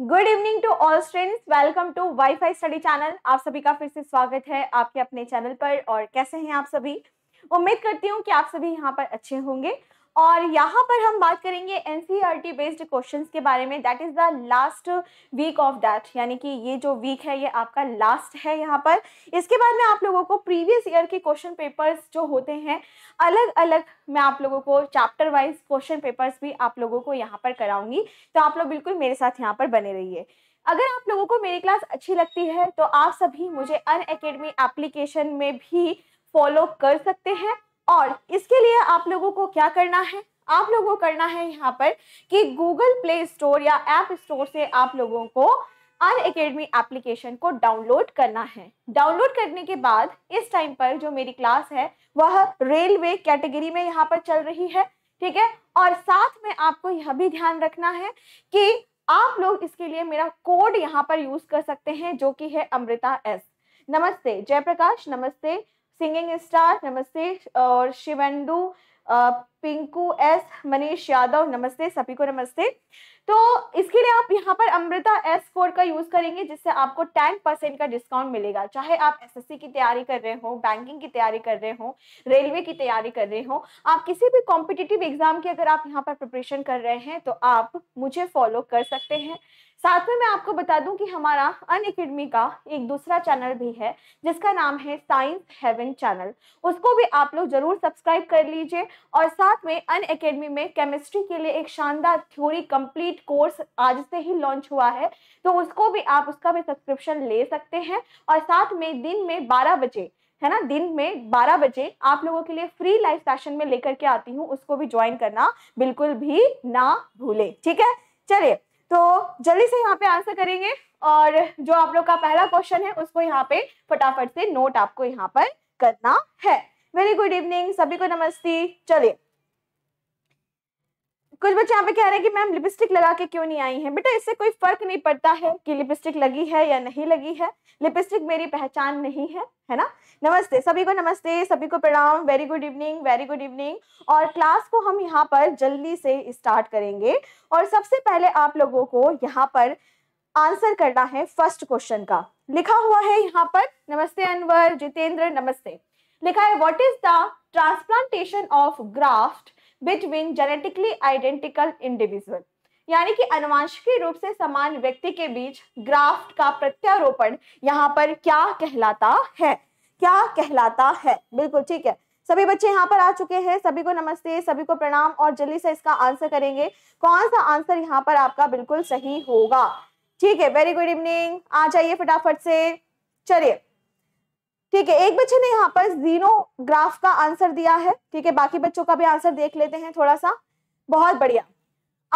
good evening to all students welcome to WiFi study channel आप सभी का फिर से स्वागत है आपके अपने चैनल पर और कैसे हैं आप सभी उम्मीद करती हूँ कि आप सभी यहाँ पर अच्छे होंगे और यहाँ पर हम बात करेंगे एन बेस्ड क्वेश्चन के बारे में that is the last week of that यानी कि ये जो वीक है ये आपका लास्ट है यहाँ पर इसके बाद में आप लोगों को प्रीवियस ईयर के क्वेश्चन पेपर्स जो होते हैं अलग अलग मैं आप लोगों को चैप्टर वाइज क्वेश्चन पेपर्स भी आप लोगों को यहाँ पर कराऊंगी तो आप लोग बिल्कुल मेरे साथ यहाँ पर बने रहिए अगर आप लोगों को मेरी क्लास अच्छी लगती है तो आप सभी मुझे अन अकेडमी एप्लीकेशन में भी फॉलो कर सकते हैं और इसके लिए आप लोगों को क्या करना है आप लोगों को करना है यहाँ पर कि गूगल प्ले स्टोर या ऐप स्टोर से आप लोगों को आर अकेडमी एप्लीकेशन को डाउनलोड करना है डाउनलोड करने के बाद इस टाइम पर जो मेरी क्लास है वह रेलवे कैटेगरी में यहाँ पर चल रही है ठीक है और साथ में आपको यह भी ध्यान रखना है कि आप लोग इसके लिए मेरा कोड यहाँ पर यूज कर सकते हैं जो कि है अमृता एस नमस्ते जयप्रकाश नमस्ते सिंगिंग स्टार नमस्ते और शिवेंदु पिंकू एस मनीष यादव नमस्ते सभी को नमस्ते तो इसके लिए आप यहाँ पर अमृता एस कोड का यूज करेंगे जिससे आपको टेन परसेंट का डिस्काउंट मिलेगा चाहे आप एसएससी की तैयारी कर रहे हो बैंकिंग की तैयारी कर रहे हो रेलवे की तैयारी कर रहे हो आप किसी भी कॉम्पिटेटिव एग्जाम की अगर आप यहाँ पर प्रिपरेशन कर रहे हैं तो आप मुझे फॉलो कर सकते हैं साथ में मैं आपको बता दूं कि हमारा अन अकेडमी का एक दूसरा चैनल भी है जिसका नाम है साइंस हेवन चैनल उसको भी आप लोग जरूर सब्सक्राइब कर लीजिए और साथ साथ में अन अकेडमी में केमिस्ट्री के लिए एक शानदार थ्योरी कंप्लीट कोर्स आज से ही लॉन्च हुआ है तो उसको भी आप उसका भी सब्सक्रिप्शन ले सकते हैं और साथ में दिन में बारह बजे है ना दिन में 12 बजे आप लोगों के लिए फ्री लाइव सेशन में लेकर के आती हूँ उसको भी ज्वाइन करना बिल्कुल भी ना भूले ठीक है चलिए तो जल्दी से यहाँ पे आंसर करेंगे और जो आप लोग का पहला क्वेश्चन है उसको यहाँ पे फटाफट से नोट आपको यहाँ पर करना है वेरी गुड इवनिंग सभी को नमस्ते चलिए कुछ बच्चे यहाँ पे कह रहे हैं कि मैम लिपस्टिक लगा के क्यों नहीं आई है बेटा इससे कोई फर्क नहीं पड़ता है कि लिपस्टिक लगी है या नहीं लगी है लिपस्टिक मेरी पहचान नहीं है है ना नमस्ते सभी को नमस्ते सभी को प्रणाम very good evening very good evening और क्लास को हम यहाँ पर जल्दी से स्टार्ट करेंगे और सबसे पहले आप लोगों को यहाँ पर आंसर करना है फर्स्ट क्वेश्चन का लिखा हुआ है यहाँ पर नमस्ते अनवर जितेंद्र नमस्ते लिखा है what is the transplantation of graft between genetically identical individual यानी कि अनुवांशिकी रूप से समान व्यक्ति के बीच ग्राफ्ट का प्रत्यारोपण यहाँ पर क्या कहलाता है क्या कहलाता है बिल्कुल ठीक है सभी बच्चे यहाँ पर आ चुके हैं सभी को नमस्ते सभी को प्रणाम और जल्दी से इसका आंसर करेंगे कौन सा आंसर यहाँ पर आपका बिल्कुल सही होगा ठीक है वेरी गुड इवनिंग आ जाइए फटाफट से चलिए ठीक है एक बच्चे ने यहाँ पर जीरो ग्राफ का आंसर दिया है ठीक है बाकी बच्चों का भी आंसर देख लेते हैं थोड़ा सा बहुत बढ़िया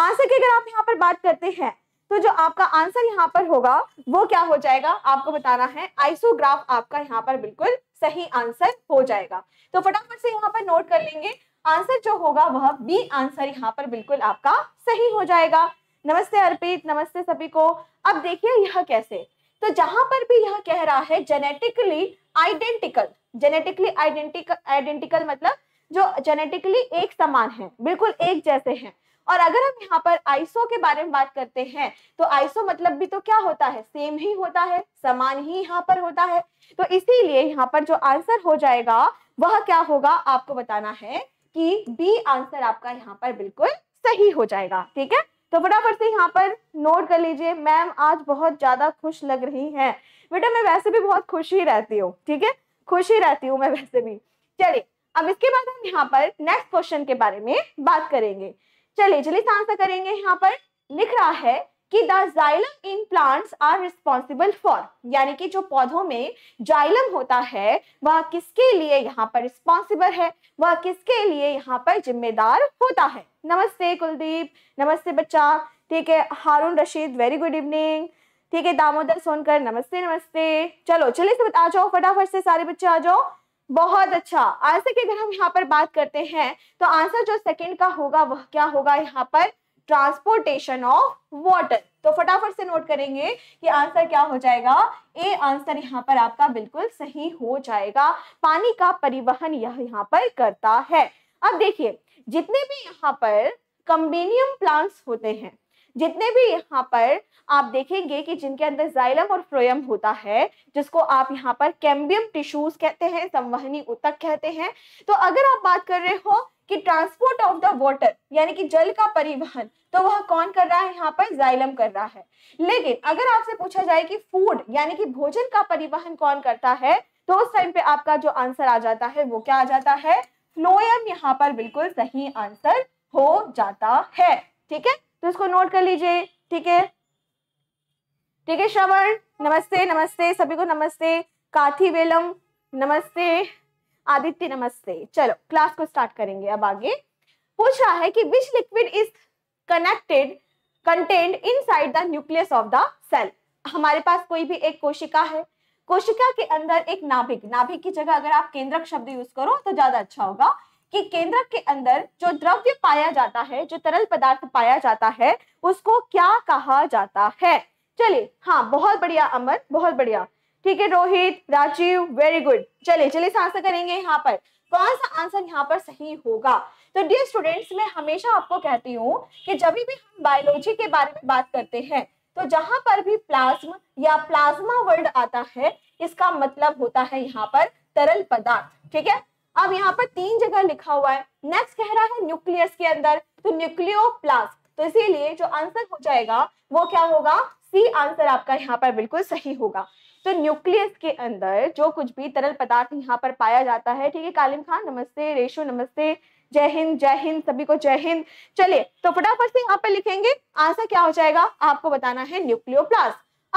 आंसर की अगर आप यहाँ पर बात करते हैं तो जो आपका आंसर यहाँ पर होगा वो क्या हो जाएगा आपको बताना है आइसोग्राफ आपका यहाँ पर बिल्कुल सही आंसर हो जाएगा तो फटाफट से यहाँ पर नोट कर लेंगे आंसर जो होगा वह बी आंसर यहाँ पर बिल्कुल आपका सही हो जाएगा नमस्ते अर्पित नमस्ते सभी को अब देखिए यह कैसे तो जहां पर भी यह कह रहा है genetically identical genetically identical identical मतलब जो जेनेटिकली एक समान है बिल्कुल एक जैसे हैं और अगर हम यहाँ पर आइसो के बारे में बात करते हैं तो आइसो मतलब भी तो क्या होता है सेम ही होता है समान ही यहाँ पर होता है तो इसीलिए यहाँ पर जो आंसर हो जाएगा वह क्या होगा आपको बताना है कि बी आंसर आपका यहाँ पर बिल्कुल सही हो जाएगा ठीक है तो फटाफट से यहाँ पर नोट कर लीजिए मैम आज बहुत ज़्यादा खुश लग रही हैं बेटा मैं वैसे भी बहुत खुश ही रहती हूँ ठीक है खुश ही रहती हूँ मैं वैसे भी चलिए अब इसके बाद हम यहाँ पर नेक्स्ट क्वेश्चन के बारे में बात करेंगे चलिए चलिए आंसर करेंगे यहाँ पर लिख रहा है कि the xylem in plants are responsible for यानी कि जो पौधों में जाइलम होता है वह किसके लिए यहाँ पर रिस्पॉन्सिबल है वह किसके लिए यहाँ पर जिम्मेदार होता है नमस्ते कुलदीप नमस्ते बच्चा ठीक है Haroon Rashid very good evening ठीक है दामोदर सोनकर नमस्ते नमस्ते चलो चलिए से आ जाओ फटाफट से सारे बच्चे आ जाओ बहुत अच्छा आंसर की अगर हम यहाँ पर बात करते हैं तो आंसर जो सेकंड का होगा वह क्या होगा यहाँ पर ट्रांसपोर्टेशन ऑफ वाटर तो फटाफट से नोट करेंगे कि आंसर क्या हो जाएगा ए आंसर यहाँ पर आपका बिल्कुल सही हो जाएगा पानी का परिवहन यह यहाँ पर करता है अब देखिए जितने भी यहाँ पर कम्बेनियम प्लांट्स होते हैं जितने भी यहाँ पर आप देखेंगे कि जिनके अंदर जाइलम और फ्लोयम होता है जिसको आप यहाँ पर कैम्बियम टिश्यूज कहते हैं संवहनी उतक कहते हैं तो अगर आप बात कर रहे हो कि ट्रांसपोर्ट ऑफ द वॉटर यानी कि जल का परिवहन तो वह कौन कर रहा है यहाँ पर जाइलम कर रहा है लेकिन अगर आपसे पूछा जाए कि फूड यानी कि भोजन का परिवहन कौन करता है तो उस टाइम पे आपका जो आंसर आ जाता है वो क्या आ जाता है फ्लोएम यहाँ पर बिल्कुल सही आंसर हो जाता है ठीक है तो इसको नोट कर लीजिए ठीक है ठीक है श्रवण नमस्ते नमस्ते सभी को नमस्ते काथी वेलम नमस्ते आदित्य नमस्ते चलो क्लास को स्टार्ट करेंगे अब आगे पूछ रहा है कि which liquid is connected contained side the nucleus of the cell हमारे पास कोई भी एक कोशिका है कोशिका के अंदर एक नाभिक नाभिक की जगह अगर आप केंद्रक शब्द यूज करो तो ज्यादा अच्छा होगा कि केंद्रक के अंदर जो द्रव्य पाया जाता है जो तरल पदार्थ पाया जाता है उसको क्या कहा जाता है चलिए हाँ बहुत बढ़िया अमर बहुत बढ़िया ठीक है रोहित राजीव वेरी गुड चलिए चलिए आंसर करेंगे यहाँ पर कौन सा आंसर यहाँ पर सही होगा तो डियर स्टूडेंट्स मैं हमेशा आपको कहती हूँ कि जब भी हम बायोलॉजी के बारे में बात करते हैं तो जहां पर भी प्लाज्म या प्लाज्मा वर्ड आता है इसका मतलब होता है यहाँ पर तरल पदार्थ ठीक है अब यहाँ पर तीन जगह लिखा हुआ है नेक्स्ट कह रहा है न्यूक्लियस के अंदर तो न्यूक्लियो तो इसीलिए जो आंसर हो जाएगा वो क्या होगा सी आंसर आपका यहाँ पर बिल्कुल सही होगा तो न्यूक्लियस के अंदर जो कुछ भी तरल पदार्थ यहाँ पर पाया जाता है ठीक है कालिम खान नमस्ते रेशो नमस्ते जय हिंद जय हिंद सभी को जय हिंद चलिए तो फटाफट से यहाँ पर लिखेंगे आंसर क्या हो जाएगा आपको बताना है न्यूक्लियो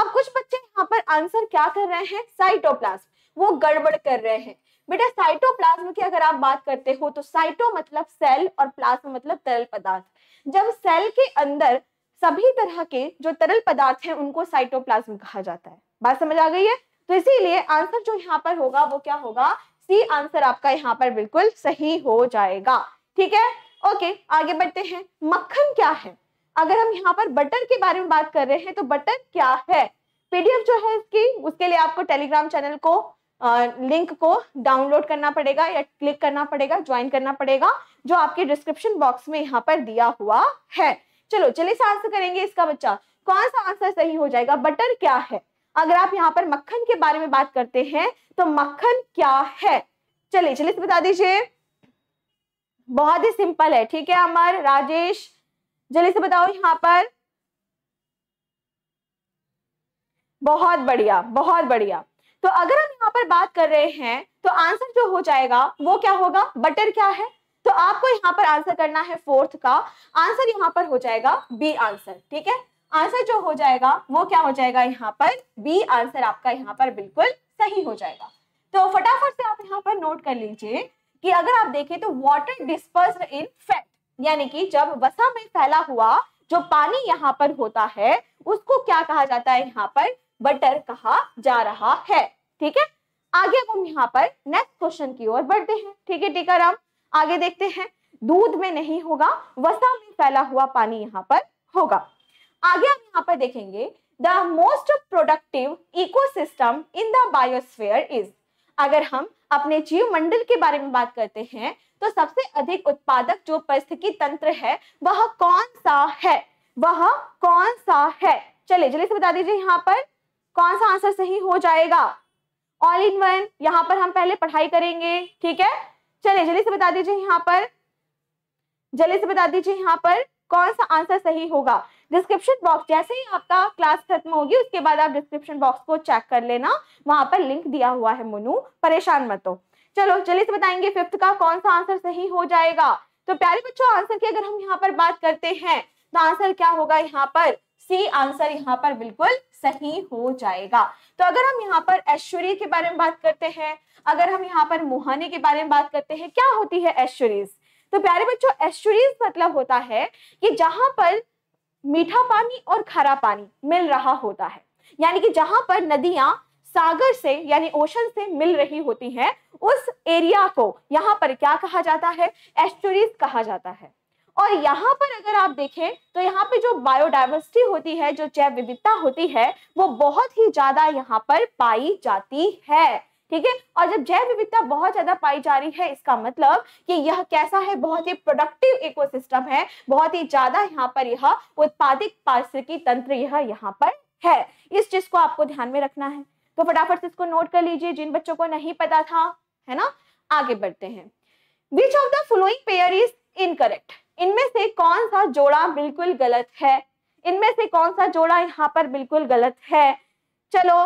अब कुछ बच्चे यहाँ पर आंसर क्या कर रहे हैं साइटोप्लास्ट वो गड़बड़ कर रहे हैं बेटा साइटोप्लाज्म की अगर आप बात करते हो तो साइटो मतलब सेल और प्लाज्म मतलब तरल पदार्थ जब सेल के अंदर सभी तरह के जो तरल पदार्थ हैं उनको साइटोप्लाज्म कहा जाता है बात समझ आ गई है तो इसीलिए आंसर जो यहाँ पर होगा वो क्या होगा सी आंसर आपका यहाँ पर बिल्कुल सही हो जाएगा ठीक है ओके आगे बढ़ते हैं मक्खन क्या है अगर हम यहाँ पर बटर के बारे में बात कर रहे हैं तो बटर क्या है पीडीएफ जो है इसकी उसके लिए आपको टेलीग्राम चैनल को आ, लिंक को डाउनलोड करना पड़ेगा या क्लिक करना पड़ेगा ज्वाइन करना पड़ेगा जो आपके डिस्क्रिप्शन बॉक्स में यहाँ पर दिया हुआ है चलो चलिए आंसर करेंगे इसका बच्चा कौन सा आंसर सही हो जाएगा बटर क्या है अगर आप यहाँ पर मक्खन के बारे में बात करते हैं तो मक्खन क्या है चलिए चलिए बता दीजिए बहुत ही सिंपल है ठीक है अमर राजेश जल्दी से बताओ यहाँ पर बहुत बढ़िया बहुत बढ़िया तो अगर हम यहाँ पर बात कर रहे हैं तो आंसर जो हो जाएगा वो क्या होगा बटर क्या है तो आपको यहाँ पर आंसर करना है फोर्थ का आंसर यहाँ पर हो जाएगा बी आंसर ठीक है आंसर जो हो जाएगा वो क्या हो जाएगा यहाँ पर बी आंसर आपका यहाँ पर बिल्कुल सही हो जाएगा तो फटाफट से आप यहाँ पर नोट कर लीजिए कि अगर आप देखें तो वाटर डिस्पर्स इन फैट यानी कि जब वसा में फैला हुआ जो पानी यहाँ पर होता है उसको क्या कहा जाता है यहाँ पर बटर कहा जा रहा है ठीक है आगे हम यहाँ पर नेक्स्ट क्वेश्चन की ओर बढ़ते हैं ठीक है टीकाराम आगे देखते हैं दूध में नहीं होगा वसा में फैला हुआ पानी यहाँ पर होगा आगे हम यहाँ पर देखेंगे the most productive ecosystem in the biosphere is अगर हम अपने जीव मंडल के बारे में बात करते हैं तो सबसे अधिक उत्पादक जो परिस्थिति तंत्र है वह कौन सा है वह कौन सा है चलिए जल्दी से बता दीजिए यहाँ पर कौन सा आंसर सही हो जाएगा ऑल इन वन यहाँ पर हम पहले पढ़ाई करेंगे ठीक है चलिए जल्दी से बता दीजिए यहाँ पर जल्दी से बता दीजिए यहाँ पर कौन सा आंसर सही होगा डिस्क्रिप्शन बॉक्स जैसे ही आपका क्लास खत्म होगी उसके बाद आप डिस्क्रिप्शन बॉक्स को चेक कर लेना वहां पर लिंक दिया हुआ है मोनू परेशान मत हो चलो जल्दी से बताएंगे फिफ्थ का कौन सा आंसर सही हो जाएगा तो प्यारे बच्चों आंसर की अगर हम यहाँ पर बात करते हैं तो आंसर क्या होगा यहाँ पर सी आंसर यहाँ पर बिल्कुल सही हो जाएगा तो अगर हम यहाँ पर ऐश्वर्य के बारे में बात करते हैं अगर हम यहाँ पर मुहाने के बारे में बात करते हैं क्या होती है ऐश्वर्य तो प्यारे बच्चों ऐश्वर्य मतलब होता है कि जहां पर मीठा पानी और खरा पानी मिल रहा होता है यानी कि जहां पर नदियां सागर से यानी ओशन से मिल रही होती हैं उस एरिया को यहाँ पर क्या कहा जाता है एस्टोरीज कहा जाता है और यहाँ पर अगर आप देखें तो यहाँ पे जो बायोडाइवर्सिटी होती है जो जैव विविधता होती है वो बहुत ही ज्यादा यहाँ पर पाई जाती है ठीक है और जब जैव विविधता बहुत ज्यादा पाई जा रही है इसका मतलब कि यह कैसा है बहुत ही प्रोडक्टिव इकोसिस्टम है बहुत ही ज्यादा यहाँ पर यह उत्पादिक पारिस्थितिकी तंत्र यह यहाँ पर है इस चीज को आपको ध्यान में रखना है तो फटाफट से इसको नोट कर लीजिए जिन बच्चों को नहीं पता था है ना आगे बढ़ते हैं which of the following pair is incorrect इनमें से कौन सा जोड़ा बिल्कुल गलत है इनमें से कौन सा जोड़ा यहाँ पर बिल्कुल गलत है चलो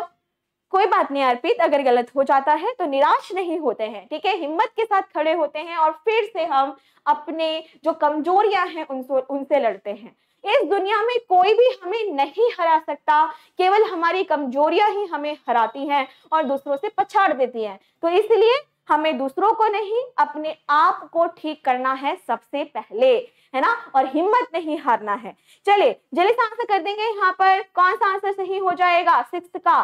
कोई बात नहीं अर्पित अगर गलत हो जाता है तो निराश नहीं होते हैं ठीक है हिम्मत के साथ खड़े होते हैं और फिर से हम अपने जो कमजोरियां हैं उनसे उनसे लड़ते हैं इस दुनिया में कोई भी हमें नहीं हरा सकता केवल हमारी कमजोरियां ही हमें हराती हैं और दूसरों से पछाड़ देती हैं तो इसलिए हमें दूसरों को नहीं अपने आप को ठीक करना है सबसे पहले है ना और हिम्मत नहीं हारना है चलिए जल्दी से आंसर कर देंगे यहाँ पर कौन सा आंसर सही हो जाएगा सिक्स का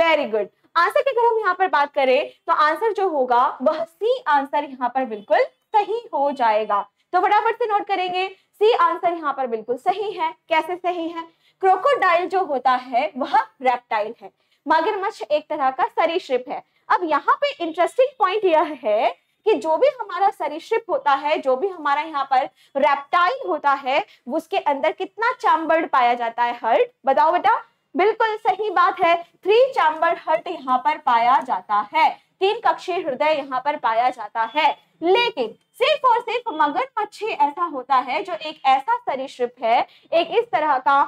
वेरी गुड आंसर की अगर हम यहाँ पर बात करें तो आंसर जो होगा वह सी आंसर यहाँ पर बिल्कुल सही हो जाएगा तो फटाफट से नोट करेंगे सी आंसर यहाँ पर बिल्कुल सही है कैसे सही है क्रोकोडाइल जो होता है वह रेप्टाइल है मगरमच्छ एक तरह का सरीश्रिप है अब यहाँ पे इंटरेस्टिंग पॉइंट यह है कि जो भी हमारा सरीसृप होता है जो भी हमारा यहाँ पर रेप्टाइल होता है उसके अंदर कितना चैम्बर्ड पाया जाता है हर्ट बताओ बेटा बिल्कुल सही बात है थ्री चैम्बर्ड हर्ट यहाँ पर पाया जाता है तीन कक्षीय हृदय यहाँ पर पाया जाता है लेकिन सिर्फ और सिर्फ मगरमच्छ ऐसा होता है जो एक ऐसा सरीसृप है एक इस तरह का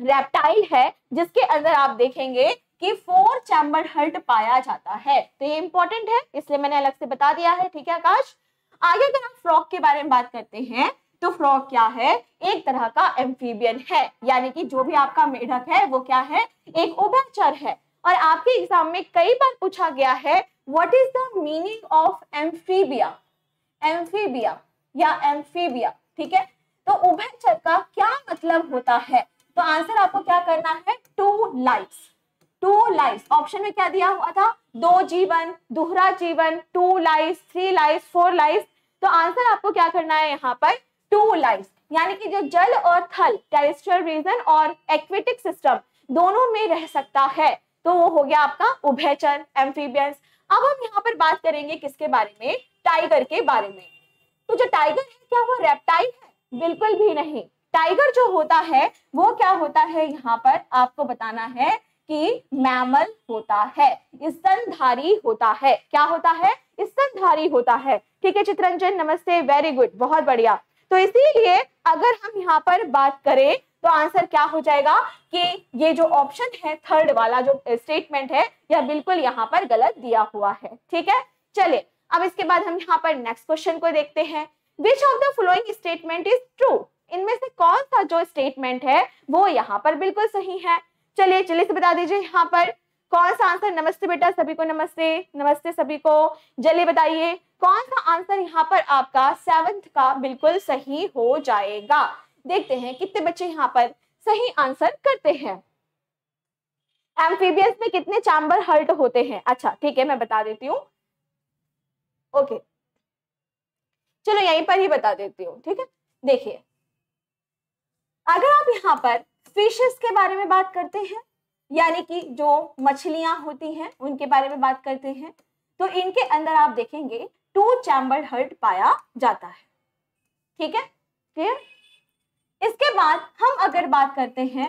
रेप्टाइल है जिसके अंदर आप देखेंगे कि फोर चैम्बर हर्ट पाया जाता है तो ये इंपॉर्टेंट है इसलिए मैंने अलग से बता दिया है ठीक है आकाश आगे अगर हम फ्रॉक के बारे में बात करते हैं तो फ्रॉक क्या है एक तरह का एम्फीबियन है यानी कि जो भी आपका मेढक है वो क्या है एक उभयचर है और आपके एग्जाम में कई बार पूछा गया है what is the meaning of amphibia amphibia या एम्फीबिया ठीक है तो उभयचर का क्या मतलब होता है तो आंसर आपको क्या करना है two life two life option में क्या दिया हुआ था दो जीवन दोहरा जीवन two life three life four life तो आंसर आपको क्या करना है यहाँ पर टू लाइफ यानी कि जो जल और थल टेरिस्ट्रियल रीजन और एक्वेटिक सिस्टम दोनों में रह सकता है तो वो हो गया आपका उभयचर एम्फीबियंस अब हम यहाँ पर बात करेंगे किसके बारे में टाइगर के बारे में तो जो टाइगर है क्या वो रेप्टाइल है बिल्कुल भी नहीं टाइगर जो होता है वो क्या होता है यहाँ पर आपको बताना है कि मैमल होता है स्तनधारी होता है क्या होता है स्तनधारी होता है ठीक है चित्रंजन नमस्ते वेरी गुड बहुत बढ़िया तो इसीलिए अगर हम यहाँ पर बात करें तो आंसर क्या हो जाएगा कि ये जो ऑप्शन है थर्ड वाला जो स्टेटमेंट है यह बिल्कुल यहाँ पर गलत दिया हुआ है ठीक है चलिए अब इसके बाद हम यहाँ पर नेक्स्ट क्वेश्चन को देखते हैं which of the following statement is true इनमें से कौन सा जो स्टेटमेंट है वो यहाँ पर बिल्कुल सही है चलिए चलिए से बता दीजिए यहाँ पर कौन सा आंसर नमस्ते बेटा सभी को नमस्ते नमस्ते सभी को जल्दी बताइए कौन सा आंसर यहाँ पर आपका सेवंथ का बिल्कुल सही हो जाएगा देखते हैं कितने बच्चे यहाँ पर सही आंसर करते हैं एम्फीबियस में कितने चैम्बर हर्ट होते हैं अच्छा ठीक है मैं बता देती हूँ ओके चलो यहीं पर ही बता देती हूँ ठीक है देखिए अगर आप यहाँ पर फिशेस के बारे में बात करते हैं यानी कि जो मछलियां होती हैं उनके बारे में बात करते हैं तो इनके अंदर आप देखेंगे टू चैम्बर हर्ट पाया जाता है ठीक है क्लियर इसके बाद हम अगर बात करते हैं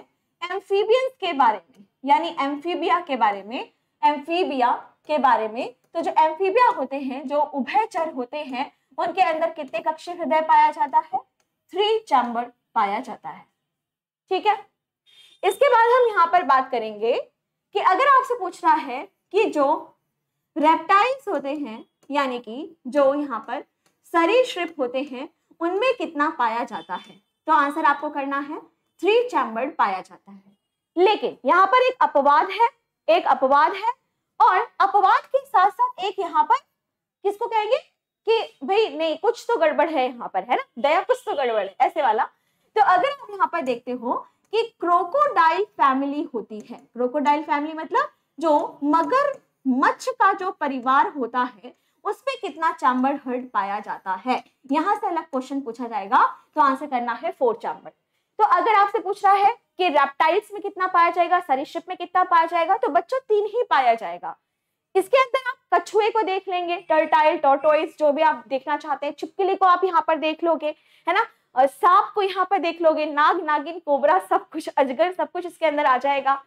एम्फीबियंस के बारे में यानी एम्फीबिया के बारे में एम्फीबिया के बारे में तो जो एम्फीबिया होते हैं जो उभयचर होते हैं उनके अंदर कितने कक्षीय हृदय पाया जाता है थ्री चैम्बर पाया जाता है ठीक है इसके बाद हम यहाँ पर बात करेंगे कि अगर आपसे पूछना है कि जो रेप्टाइल्स होते हैं यानी कि जो यहाँ पर सरीसृप होते हैं उनमें कितना पाया जाता है तो आंसर आपको करना है थ्री चैम्बर्ड पाया जाता है लेकिन यहाँ पर एक अपवाद है एक अपवाद है और अपवाद के साथ साथ एक यहाँ पर किसको कहेंगे कि भाई नहीं कुछ तो गड़बड़ है यहाँ पर है ना दया कुछ तो गड़बड़ है ऐसे वाला तो अगर आप यहाँ पर देखते हो कि क्रोकोडाइल फैमिली होती है क्रोकोडाइल फैमिली मतलब जो मगर मच्छ का जो परिवार होता है उसमें कितना चैम्बर हर्ड पाया जाता है यहां से अलग क्वेश्चन पूछा जाएगा तो आंसर करना है फोर चैम्बर तो अगर आपसे पूछ रहा है कि रेप्टाइल्स में कितना पाया जाएगा सरिशिप में कितना पाया जाएगा तो बच्चों तीन ही पाया जाएगा इसके अंदर आप कछुए को देख लेंगे टर्टाइल टोटोइ जो भी आप देखना चाहते हैं छिपकली को आप यहाँ पर देख लोगे है ना और सांप को यहाँ पर देख लोगे नाग नागिन कोबरा सब कुछ अजगर सब कुछ इसके अंदर आ जाएगा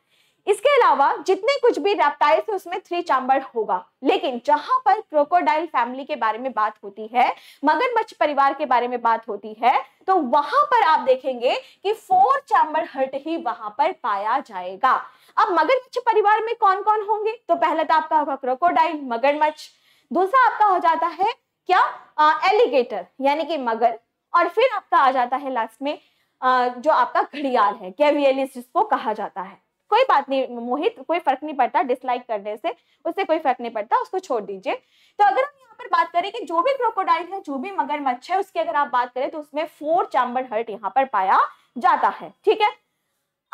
इसके अलावा जितने कुछ भी रेप्टाइल्स है उसमें थ्री चाम्बर होगा लेकिन जहां पर क्रोकोडाइल फैमिली के बारे में बात होती है मगरमच्छ परिवार के बारे में बात होती है तो वहां पर आप देखेंगे कि फोर चैम्बर हट ही वहां पर पाया जाएगा अब मगरमच्छ परिवार में कौन कौन होंगे तो पहला तो आपका होगा क्रोकोडाइल मगरमच्छ दूसरा आपका हो जाता है क्या एलिगेटर यानी कि मगर और फिर आपका आ जाता है लास्ट में जो आपका घड़ियाल है कैवियलिस जिसको कहा जाता है कोई बात नहीं मोहित कोई फर्क नहीं पड़ता डिसलाइक करने से उससे कोई फर्क नहीं पड़ता उसको छोड़ दीजिए तो अगर हम यहाँ पर बात करें कि जो भी क्रोकोडाइल है जो भी मगरमच्छ है उसकी अगर आप बात करें तो उसमें फोर चैम्बर हर्ट यहाँ पर पाया जाता है ठीक है